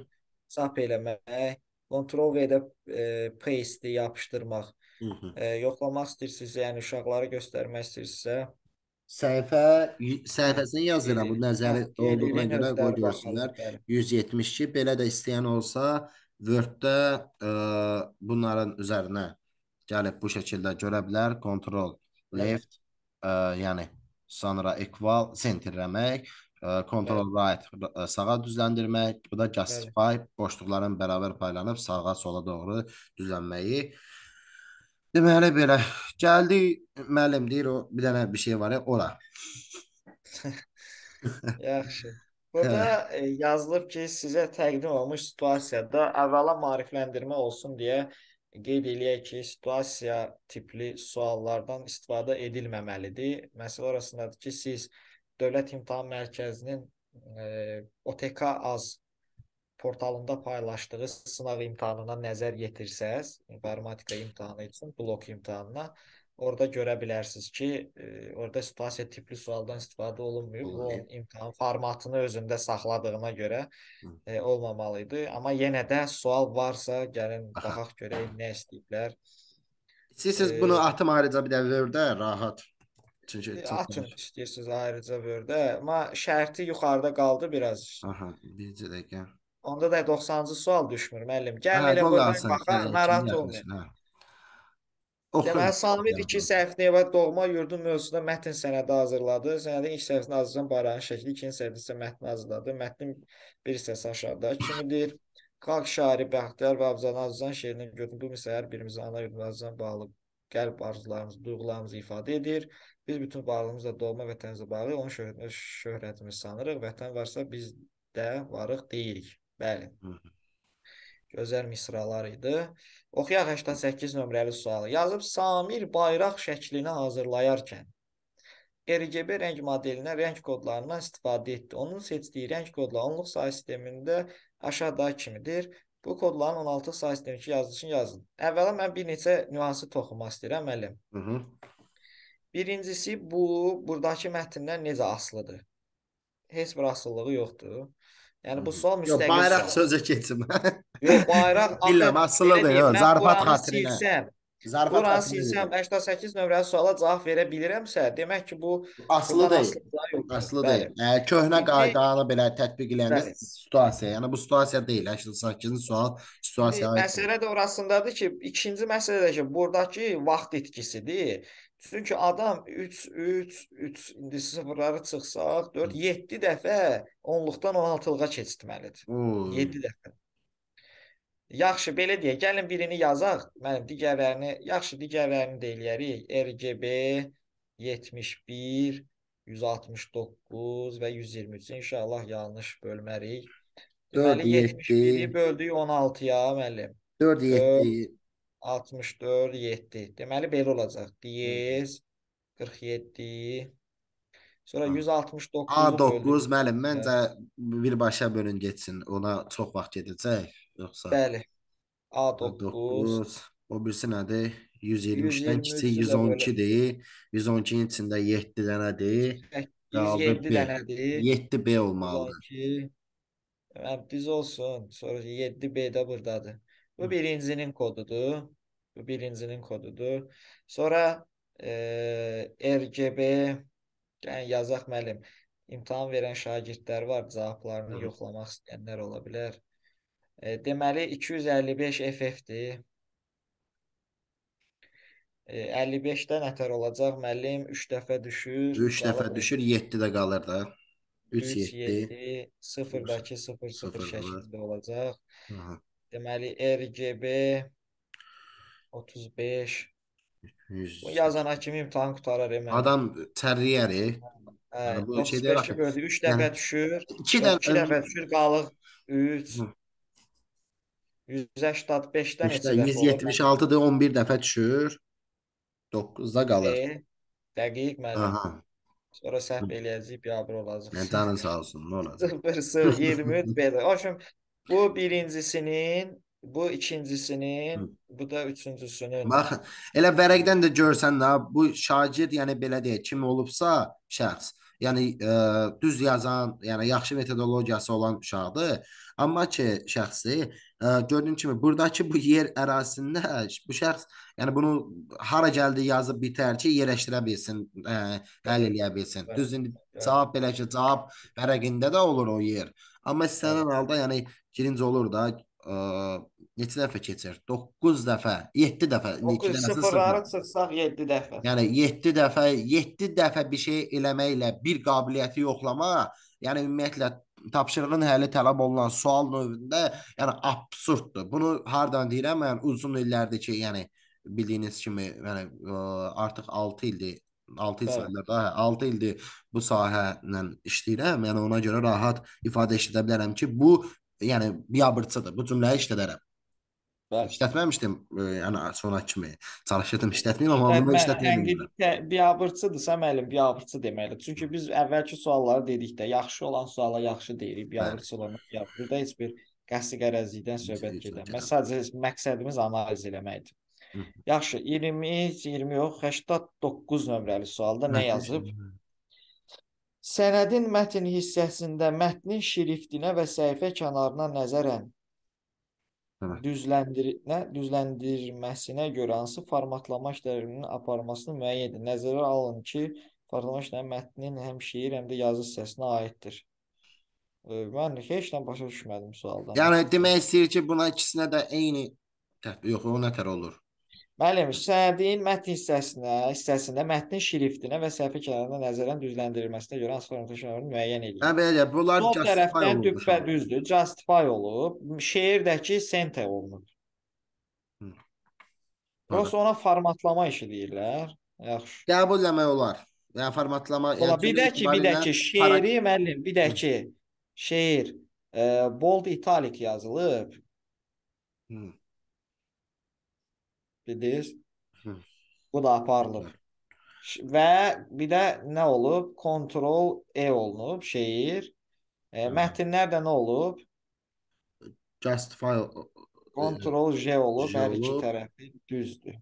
Çap eləmək. Ctrl V-də e, paste yapışdırmaq. Hı -hı. E, yoxlamaq istəyirsinizsə, yəni uşaqlara göstərmək istəyirsinizsə, Səhifə səhifəsini yazıram bu nəzəri olduğuna görə qoy görsünlər. 172 belə də istəyən olsa Word-də ə, e, bunların üzərinə gəlib bu şəkildə görə bilər. Control left ə, e, yəni sonra equal sentirləmək, e, control right sağa düzləndirmək, bu da justify boşluqların bərabər paylanıb sağa sola doğru düzlənməyi Deməli belə gəldi müəllim deyir o bir dənə bir şey var ya ora. Yaxşı. Burada e, yazılıb ki, sizə təqdim olunmuş situasiyada əvvəla maarifləndirmə olsun deyə qeyd eləyək ki, situasiya tipli suallardan istifadə edilməməlidir. Məsələ orasındadır ki, siz Dövlət İmtahan Mərkəzinin e, OTK az portalında paylaşdığı sınaq imtahanına nəzər yetirsəz, informatika yəni imtahanı üçün blok imtahanına orada görə bilərsiniz ki, e, orada situasiya tipli sualdan istifadə olunmayıb. O imtahan formatını özündə saxladığına görə e, olmamalı idi. Amma yenə də sual varsa, gəlin baxaq görək nə istəyiblər. İstəyirsiniz e, bunu atım ayrıca bir də Word-də rahat. Çünki e, atın istəyirsiniz ayrıca Word-də, amma şərti yuxarıda qaldı biraz. Aha, bircə dəqiqə. Onda da 90-cı sual düşmür müəllim. Gəl hə, elə buradan baxa, narahat olmayın. Deməli, Samid 2 səhifniyevə doğma yurdun mövzusunda mətn sənədi hazırladı. Sənədin ilk səhifəsində Azərbaycan bayrağının şəkli, ikinci səhifəsində isə mətni hazırladı. Mətnin bir hissəsi aşağıda kimidir. Xalq şairi Bəxtiyar və Abzan Azizan şeirinin gördüğü bu misələr birimizin ana yurdumuzdan bağlı qəlb arzularımızı, duyğularımızı ifadə edir. Biz bütün varlığımızla doğma vətənimizə bağlı, onun şöhrətimiz, şöhrətimiz sanırıq. Vətən varsa biz də varıq deyirik. Bəli. Gözəl misralar idi. Oxuyaq 88 nömrəli sualı. Yazıb Samir bayraq şəklini hazırlayarkən RGB rəng modelinə rəng kodlarından istifadə etdi. Onun seçdiyi rəng kodları onluq sayı sistemində aşağıdakı kimidir. Bu kodların 16 sayı sistemindəki yazılışını yazın. Əvvəla mən bir neçə nüansı toxunmaq istəyirəm, müəllim. Hı -hı. Birincisi bu, burdakı mətndən necə asılıdır? Heç bir asılılığı yoxdur. Yəni bu sual müstəqil Yox, bayraq sözə keçmə. Yox, bayraq bilmirəm, asılı da yox, zarafat xatirinə. Zarafat Quran silsəm 88 nömrəli suala cavab verə bilirəmsə, demək ki, bu asılı deyil. Asılı deyil. E, köhnə qaydanı belə tətbiq edəndə situasiya, yəni bu situasiya deyil. 88-ci sual situasiya. Məsələ də orasındadır ki, ikinci məsələ də ki, burdakı vaxt itkisidir. Çünki adam 3 3 3 indi sıfırları çıxsaq 4 7 dəfə 10-luqdan 16-lığa keçirtməlidir. Hmm. 7 dəfə. Yaxşı, belə deyə gəlin birini yazaq. Mənim digərlərini, yaxşı digərlərini də eləyərik. RGB 71 169 və 123 inşallah yanlış bölmərik. Deməli 71-i böldük 16-ya müəllim. 4 7 64 7. Deməli belə olacaq. DS 47 Sonra 169 A9 müəllim, məncə hə. birbaşa bölün getsin. Ona çox vaxt gedəcək, yoxsa. Bəli. A9 A9 o birisi nədir? 123-dən kiçik 112-dir. 112-nin içində 7 dənədir. 107 dənədir. 7B olmalıdır. Mən düz olsun. Sonra 7B də burdadır. Bu birincinin kodudur. Bu birincinin kodudur. Sonra e, RGB yəni yazaq müəllim. İmtahan verən şagirdlər var, cavablarını Hı. yoxlamaq istəyənlər ola bilər. E, deməli 255 FF-dir. E, 55-də nətər olacaq müəllim? 3 dəfə düşür. 3 dəfə düşür, 7 də qalır da. 3 7 0-dakı 0 0 şəklində olacaq. Aha. Deməli RGB 35 100. Bu yazana kimi imtahan qutarar deməli. Adam tərləyər. Yəni hə, hə, bu şeydə 3 hə. dəfə düşür. 2 dəfə düşür, qalır 3. 185-dən neçə dəfə? 176-dır, 11 dəfə düşür. 9-da qalır. E, dəqiq mənim. Aha. Sonra səhv eləyəcəyik, biabır olacaq. Mən canın sağ olsun, nə olacaq? 0 0 20 belə. Oşum Bu birincisinin, bu ikincisinin, Hı. bu da üçüncüsünün. Baxın, elə vərəqdən də görsən də bu şagird, yəni belə deyək, kim olubsa şəxs, yəni ə, e, düz yazan, yəni yaxşı metodologiyası olan uşaqdır. Amma ki şəxsi ə, e, gördüyün kimi burdakı bu yer ərazisində bu şəxs, yəni bunu hara gəldi yazıb bitər ki, yerləşdirə bilsin, e, ə, həll eləyə bilsin. Düz indi cavab belə ki, cavab vərəqində də olur o yer. Amma istənilən halda yəni girinci olur da ə, neçə dəfə keçir? 9 dəfə, 7 dəfə. 9 sıfırları çıxsaq 7 dəfə. Yəni 7 dəfə, 7 dəfə bir şey eləməklə bir qabiliyyəti yoxlama, yəni ümumiyyətlə tapşırığın həlli tələb olunan sual növündə, yəni absurddur. Bunu hardan deyirəm? Mən yəni, uzun illərdir ki, yəni bildiyiniz kimi, yəni ə, e, artıq 6 ildir 6 il sayılır da, hə, 6 ildir bu sahə ilə işləyirəm. Yəni ona görə rahat ifadə işlədə bilərəm ki, bu yəni biabırçıdır. Bu cümləyi işlədərəm. Bəli. İşlətməmişdim, e, yəni sona kimi çalışırdım işlətməyim, amma bunu işlətmirəm. Biabırçıdırsa müəllim, biabırçı deməli. Çünki biz əvvəlki sualları dedik də, yaxşı olan suala yaxşı deyirik, biabırçı olana biabırçı. Burada heç bir qəsdi qərəzlikdən söhbət gedir. Mən sadəcə məqsədimiz analiz eləməkdir. Yaxşı, 20, 20 yox, 89 nömrəli sualda nə yazıb? Sənədin mətn hissəsində mətnin şriftinə və səhifə kənarına nəzərən Hə. düzləndir nə düzləndirməsinə görə hansı formatlama işlərinin aparılmasını müəyyən edin. Nəzərə alın ki, formatlama işləri mətnin həm şeir, həm də yazı hissəsinə aiddir. Mən heç nə başa düşmədim sualdan. Yəni demək istəyir ki, buna ikisinə də eyni yox, o nətər olur? Müəllim, sənədin mətn hissəsinə, hissəsində mətnin şriftinə və səhifə kənarına nəzərən düzləndirilməsinə görə hansı formatlaşmalarını müəyyən edilir. Hə, belə, bunlar Sol tərəfdən düppədüzdür, justify olub, şeirdəki sente olunub. Prosta ona formatlama işi deyirlər. Yaxşı. Qəbulləmək olar. Yəni formatlama. Yəni Ola, yəni, bir də ki, bir də ki, şeiri müəllim, bir də ki, şeir e, bold italik yazılıb. Hmm. Bildiniz? Hı. Bu da aparılıb. Və bir də nə olub? Ctrl E olunub şeir. E, mətnlər də nə olub? Just file Ctrl e, J olub J hər iki tərəfi düzdür.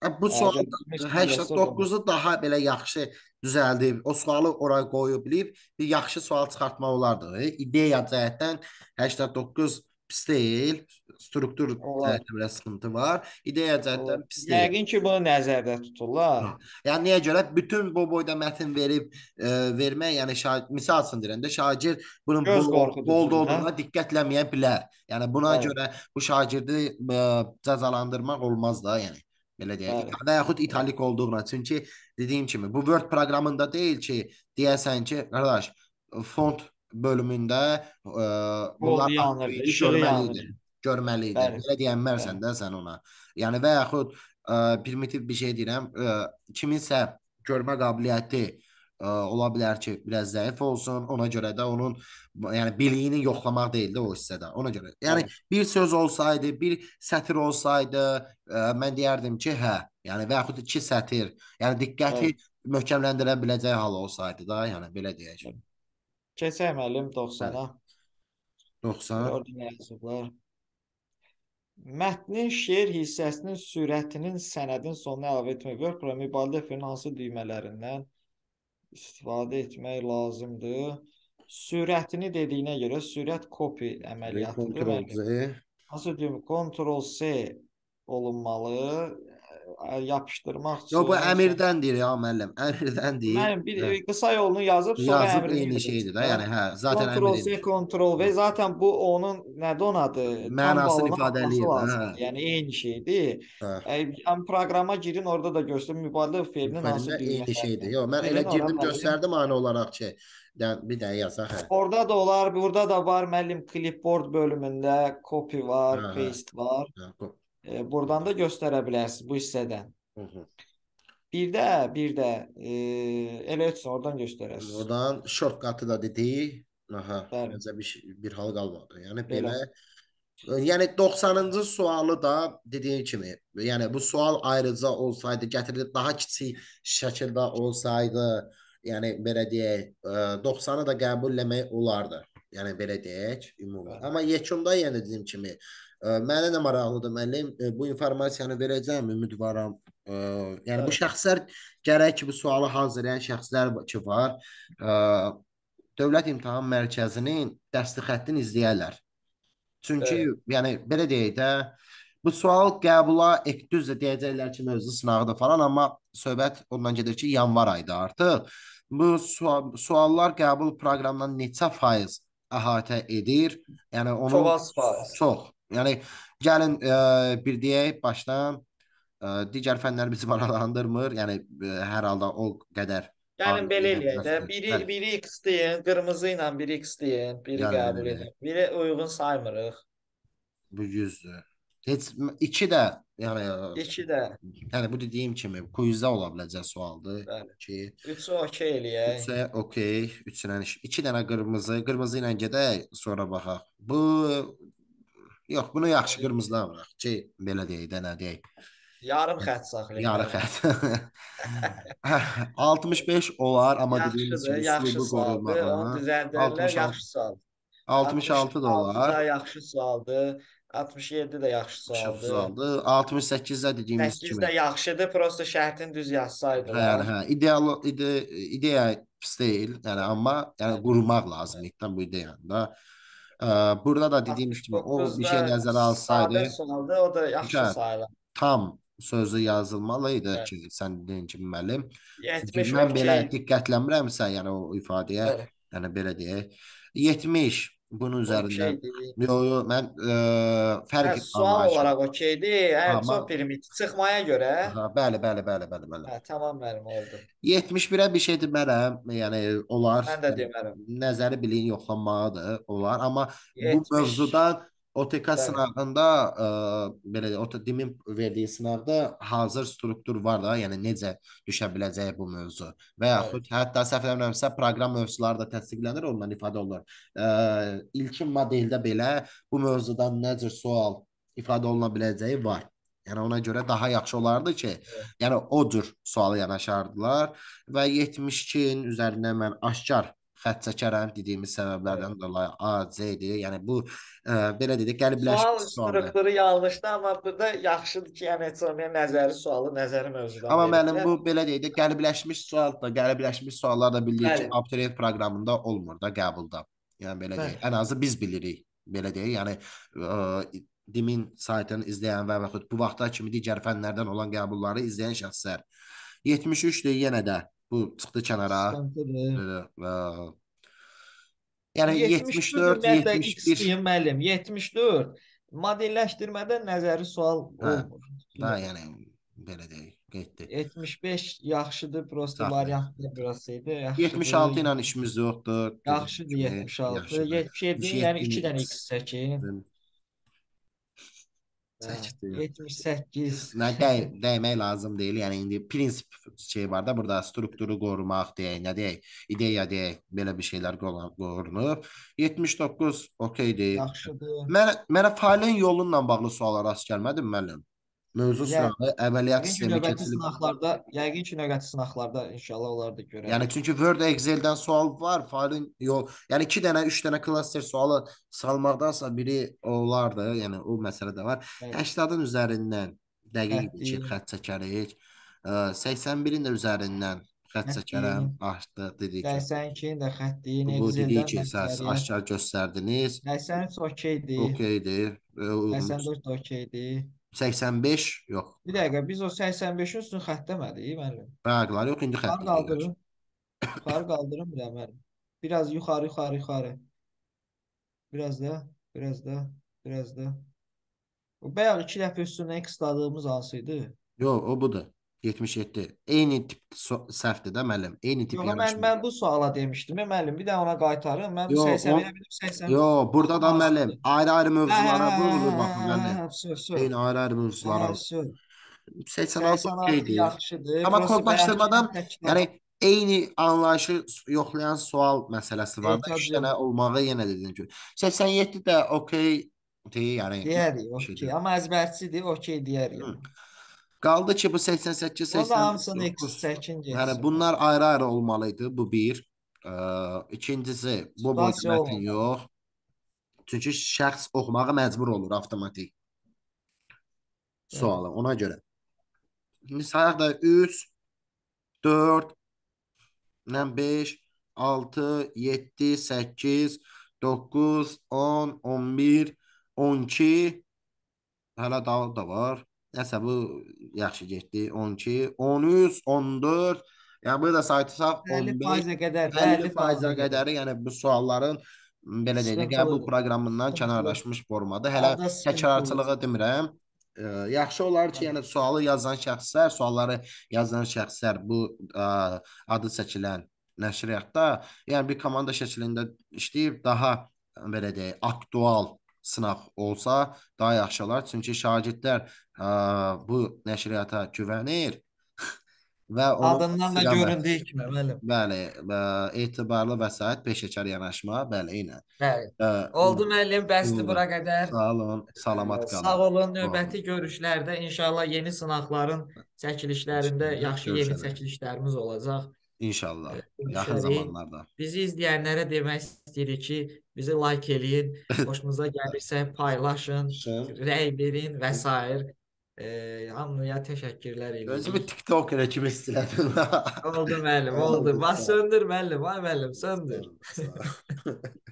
E, bu sual 89-u daha belə yaxşı düzəldib, o sualı oraya qoyub bilib, bir yaxşı sual çıxartmaq olardı. İdeya cəhətdən 89 pis deyil, struktur tərkibində sıxıntı var. İdeya cəhətdən pis deyil. Yəqin ki, bunu nəzərdə tuturlar. Hı. Yəni niyə görə bütün bu boyda mətn verib e, vermək, yəni şagird misal üçün deyəndə şagird bunun bold bol olduğuna diqqətlənməyə bilər. Yəni buna Bəli. görə bu şagirdi e, cəzalandırmaq olmaz da, yəni belə deyək. Və yaxud italik olduğuna. Çünki dediyim kimi bu Word proqramında deyil ki, deyəsən ki, qardaş, font bölümündə ə, bunlar işləməlidir görməli idi. Belə deyənmərsən də sən ona. Yəni və yaxud ə, e, primitiv bir şey deyirəm, ə, e, kiminsə görmə qabiliyyəti ə, e, ola bilər ki, biraz zəif olsun. Ona görə də onun yəni biliyini yoxlamaq deyil də o hissədə. Ona görə. Yəni Bəli. bir söz olsaydı, bir sətir olsaydı, ə, mən deyərdim ki, hə. Yəni və yaxud iki sətir, yəni diqqəti Bəli. möhkəmləndirə biləcək hal olsaydı da, yəni belə deyəcəm. Keçək müəllim 90-a. 90. 90. Orada yazıblar. Mətnin şeir hissəsinin sürətinin sənədin sonuna əlavə etmək olar. Proqram mübadilə efirinin hansı düymələrindən istifadə etmək lazımdır? Sürətini dediyinə görə sürət copy əməliyyatıdır. Ctrl C. Hansı düym Ctrl C olunmalı yapışdırmaq üçün. Ah, Yox, bu əmirdən deyir ya müəllim, əmirdən deyir. Mənim bir hə. qısa yolunu yazıb sonra yazıb əmr eyni şeydir da, yəni hə, zaten əmr. Ctrl C, Ctrl V zaten bu onun nədir onun adı? Mənasını ifadələyir. Hə. Yəni eyni şeydir. Hə. E, yəni proqrama girin, orada da göstərir mübadilə fiilinin hansı bir eyni şeydir. Yox, mən elə girdim, göstərdim ani olaraq ki, Yəni bir dəqiqə yazaq. Hə. Orda da olar, burada da var müəllim clipboard bölümündə copy var, hə, paste var. Hə, e, buradan da göstərə bilərsiniz bu hissədən. Hı -hı. Bir də bir də e, elə etsin oradan göstərəsiz. Oradan shortcut-ı da dedik. Aha, necə bir bir hal qalmadı. Yəni belə Elə. yəni 90-cı sualı da dediyim kimi, yəni bu sual ayrıca olsaydı, gətirilib daha kiçik şəkildə olsaydı, yəni belə e, deyək, 90-ı da qəbul etmək olardı. Yəni belə deyək ümumi. Amma yekunda yəni dediyim kimi Mənə nə maraqlıdır müəllim? Bu informasiyanı verəcəm, ümidvaram. Yəni bu şəxslər gərək ki, bu sualı hazırlayan şəxslər ki var, Dövlət İmtahan Mərkəzinin dəstək xəttini izləyərlər. Çünki evet. yəni belə deyək də bu sual qəbula düzdür deyəcəklər ki, mövzu sınağıdır falan, amma söhbət ondan gedir ki, yanvar ayda artıq bu sual, suallar qəbul proqramından neçə faiz əhatə edir? Yəni onun çox az faiz. Çox. Yəni gəlin ə, e, bir deyək başdan ə, e, digər fənlər bizi maraqlandırmır. Yəni ə, e, hər halda o qədər Gəlin belə eləyək də. Biri biri x deyin, qırmızı ilə biri x deyin, biri yəni, qəbul edin. Biri uyğun saymırıq. Bu 100-dür. Heç 2 də yəni 2 də. Yəni bu dediyim kimi quizdə ola biləcək sualdır Bəli. ki. 3-ü okey eləyək. 3-ə okey, 3 ilə 2 dənə qırmızı, qırmızı ilə gedək, sonra baxaq. Bu Yox, bunu yaxşı qırmızılamırıq ki, belə deyək də, nə deyək. Yarım xətt saxlayın. Yarım xətt. 65 olar, amma dediyimiz kimi üslubu qorunmağa. Onu düzəldirlər, yaxşı sual. 66 da olar. Da yaxşı sualdır. 67 də yaxşı sualdır. Sualdır. 68-də dediyimiz kimi. 8-də yaxşıdır, prosta şərtini düz yazsaydı. Hə, hə. İdeal ide, ideya pis deyil, yəni amma yəni hə. qurmaq lazım idi bu ideyanı da. Burada da dediyimiz kimi o bir şey nəzərə alsaydı sonaldı, o da yaxşı hə, sayılır. Tam sözü yazılmalı idi evet. ki, sən dediyin kimi müəllim. Mən belə diqqətlənmirəmsə, yəni o ifadəyə, evet. yəni belə deyək, 70 Bunun üzərində. Okeydir. Yo, yo, mən ə, e, fərq Hə, etmə sual anlayışım. olaraq okeydir. Hə, Aha, çox mən- limit çıxmaya görə. aha, bəli, bəli, bəli, bəli, bəli. Hə, tamam müəllim oldu. 71-ə bir şey demərəm. Yəni olar. Mən də Yəni, demərəm. Nəzəri biliyin yoxlanmağıdır, olar. Amma bu 70. mövzuda OTK sınavında ə, belə o Dimin verdiyi sınavda hazır struktur var da, yəni necə düşə biləcəyi bu mövzu və yaxud Bəli. hətta səhv eləmirəmsə proqram mövzuları da təsdiqlənir, ondan ifadə olunur. Ə, ilkin modeldə belə bu mövzudan nə cür sual ifadə oluna biləcəyi var. Yəni ona görə daha yaxşı olardı ki, yəni o cür suala yanaşardılar və 72-nin üzərindən mən aşkar xətt çəkərəm dediyimiz səbəblərdən dolayı A, C-dir. Yəni bu ə, e, belə dedik, qəlibləşmiş sual strukturu yanlışdı, amma burada yaxşıdır ki, yəni ekonomiya nəzəri sualı, nəzəri mövzudan. Amma mənim bu belə deyək, qəlibləşmiş sual da, qəlibləşmiş suallar da bildik ki, abituriyent proqramında olmur da qəbulda. Yəni belə deyək, ən azı biz bilirik belə deyək. Yəni ə, e, Dimin saytını izləyən və yaxud bu vaxta kimi digər fənlərdən olan qəbulları izləyən şəxslər 73-də yenə də bu çıxdı kənara. Belə, və yəni 74, 71 müəllim, 74 modelləşdirmədə nəzəri sual hə, olmur. Hə, yəni belə deyək, getdi. 75 yaxşıdır, prosta variantda burası idi. 76 ilə işimiz yoxdur. Yaxşıdır 76, yaxşıdır. 77, yəni 2 dənə x çəkin. 78. Nə dəy, dəymək lazımdır. Yəni indi prinsip şey var da burada strukturu qorumaq deyək, nə deyək, ideya deyək, belə bir şeylər qorunub. 79 okeydir. Yaxşıdır. Mən mənə fəalin yolunla bağlı suala rast gəlmədim müəllim. Mövzu Yəni sınağı, əməliyyat yəqin ki, sistemi növbəti keçid. sınaqlarda, yəqin ki, növbəti sınaqlarda inşallah onları da Yəni görərik. çünki Word Excel-dən sual var, failin yox. Yəni 2 dənə, 3 dənə klaster sualı salmaqdansa biri olardı. Yəni o məsələ də var. Bəli. 80-ın üzərindən dəqiq idi ki, Xətti, xətt çəkərik. Ə, 81-in də üzərindən xətt çəkərəm, xəttini, aşdı dedi ki, 82-nin də xəttini bu dedi Excel-dən ki, siz göstərir. aşkar göstərdiniz. 83 okeydir. Okeydir. Ə, 84 okeydir. 85 yox. Bir dəqiqə biz o 85-in üstünü xətt demədik müəllim. Fərqləri yox, indi xətt. Qaldırın. Yuxarı qaldırın bir əməlim. Biraz yuxarı, yuxarı, yuxarı. Biraz da, biraz da, biraz da. Bu bayaq 2 dəfə üstünə x dadığımız hansıydı? Yox, o budur. 77. Eyni tip so səhvdir də müəllim. Eyni tip yanlış. Mən mən bu suala demişdim, müəllim. Bir də ona qaytarım. Mən 80 verə bildim 80. Yo, burada da müəllim ayrı-ayrı mövzulara vurulur baxın müəllim. Eyni ayrı-ayrı mövzulara. 86 okeydir. Yaxşıdır. Amma kodlaşdırmadan yəni eyni anlayışı yoxlayan sual məsələsi e, var da. 3 dənə olmağı yenə dedim ki. 87 də okey deyir, yəni. Deyərik, okey. Amma əzbərçidir, okey deyərik. Qaldı ki, bu 88, 89. O da hamısının eksi 8 getsin. Yəni bunlar ayrı-ayrı olmalıydı. Bu bir. Ə, ikincisi, bu boyutmətin yox. Çünki şəxs oxumağa məcbur olur avtomatik. Sualı ona görə. İndi sayaq da 3, 4, 5, 6, 7, 8, 9, 10, 11, 12, hələ daha da var nəsə bu yaxşı getdi. 12, 13, 14. Yəni bu da saytsaq 15%-ə qədər, 50%-ə qədəri, yəni bu sualların belə deyək, qəbul proqramından kənarlaşmış formada. Hələ təkrarçılığı demirəm. Ə, yaxşı olar ki, hə. yəni sualı yazan şəxslər, sualları yazan şəxslər bu ə, adı çəkilən nəşriyyatda, yəni bir komanda şəklində işləyib daha belə deyək, aktual sınaq olsa daha yaxşı olar. Çünki şagirdlər ə, e, bu nəşriyyata güvənir və adından da göründüyü kimi, müəllim. Bəli, və etibarlı vəsait peşəkar yanaşma, bəli, eynən. Bəli. Ə, e, Oldu müəllim, bəsdir bura qədər. Sağ olun, salamat e, qalın. Sağ olun, növbəti görüşlərdə inşallah yeni sınaqların çəkilişlərində yaxşı Görüşəlim. yeni çəkilişlərimiz olacaq. İnşallah. Yaxın yani, zamanlarda. Bizi izləyənlərə demək istəyirik ki, bizi like eləyin, xoşunuza gəlirsə paylaşın, rəy verin və s. E, hamıya təşəkkürlər eləyirəm. Özümü TikToker kimi istəyirəm. oldu müəllim, oldu. Bax söndür müəllim, ay müəllim, söndür.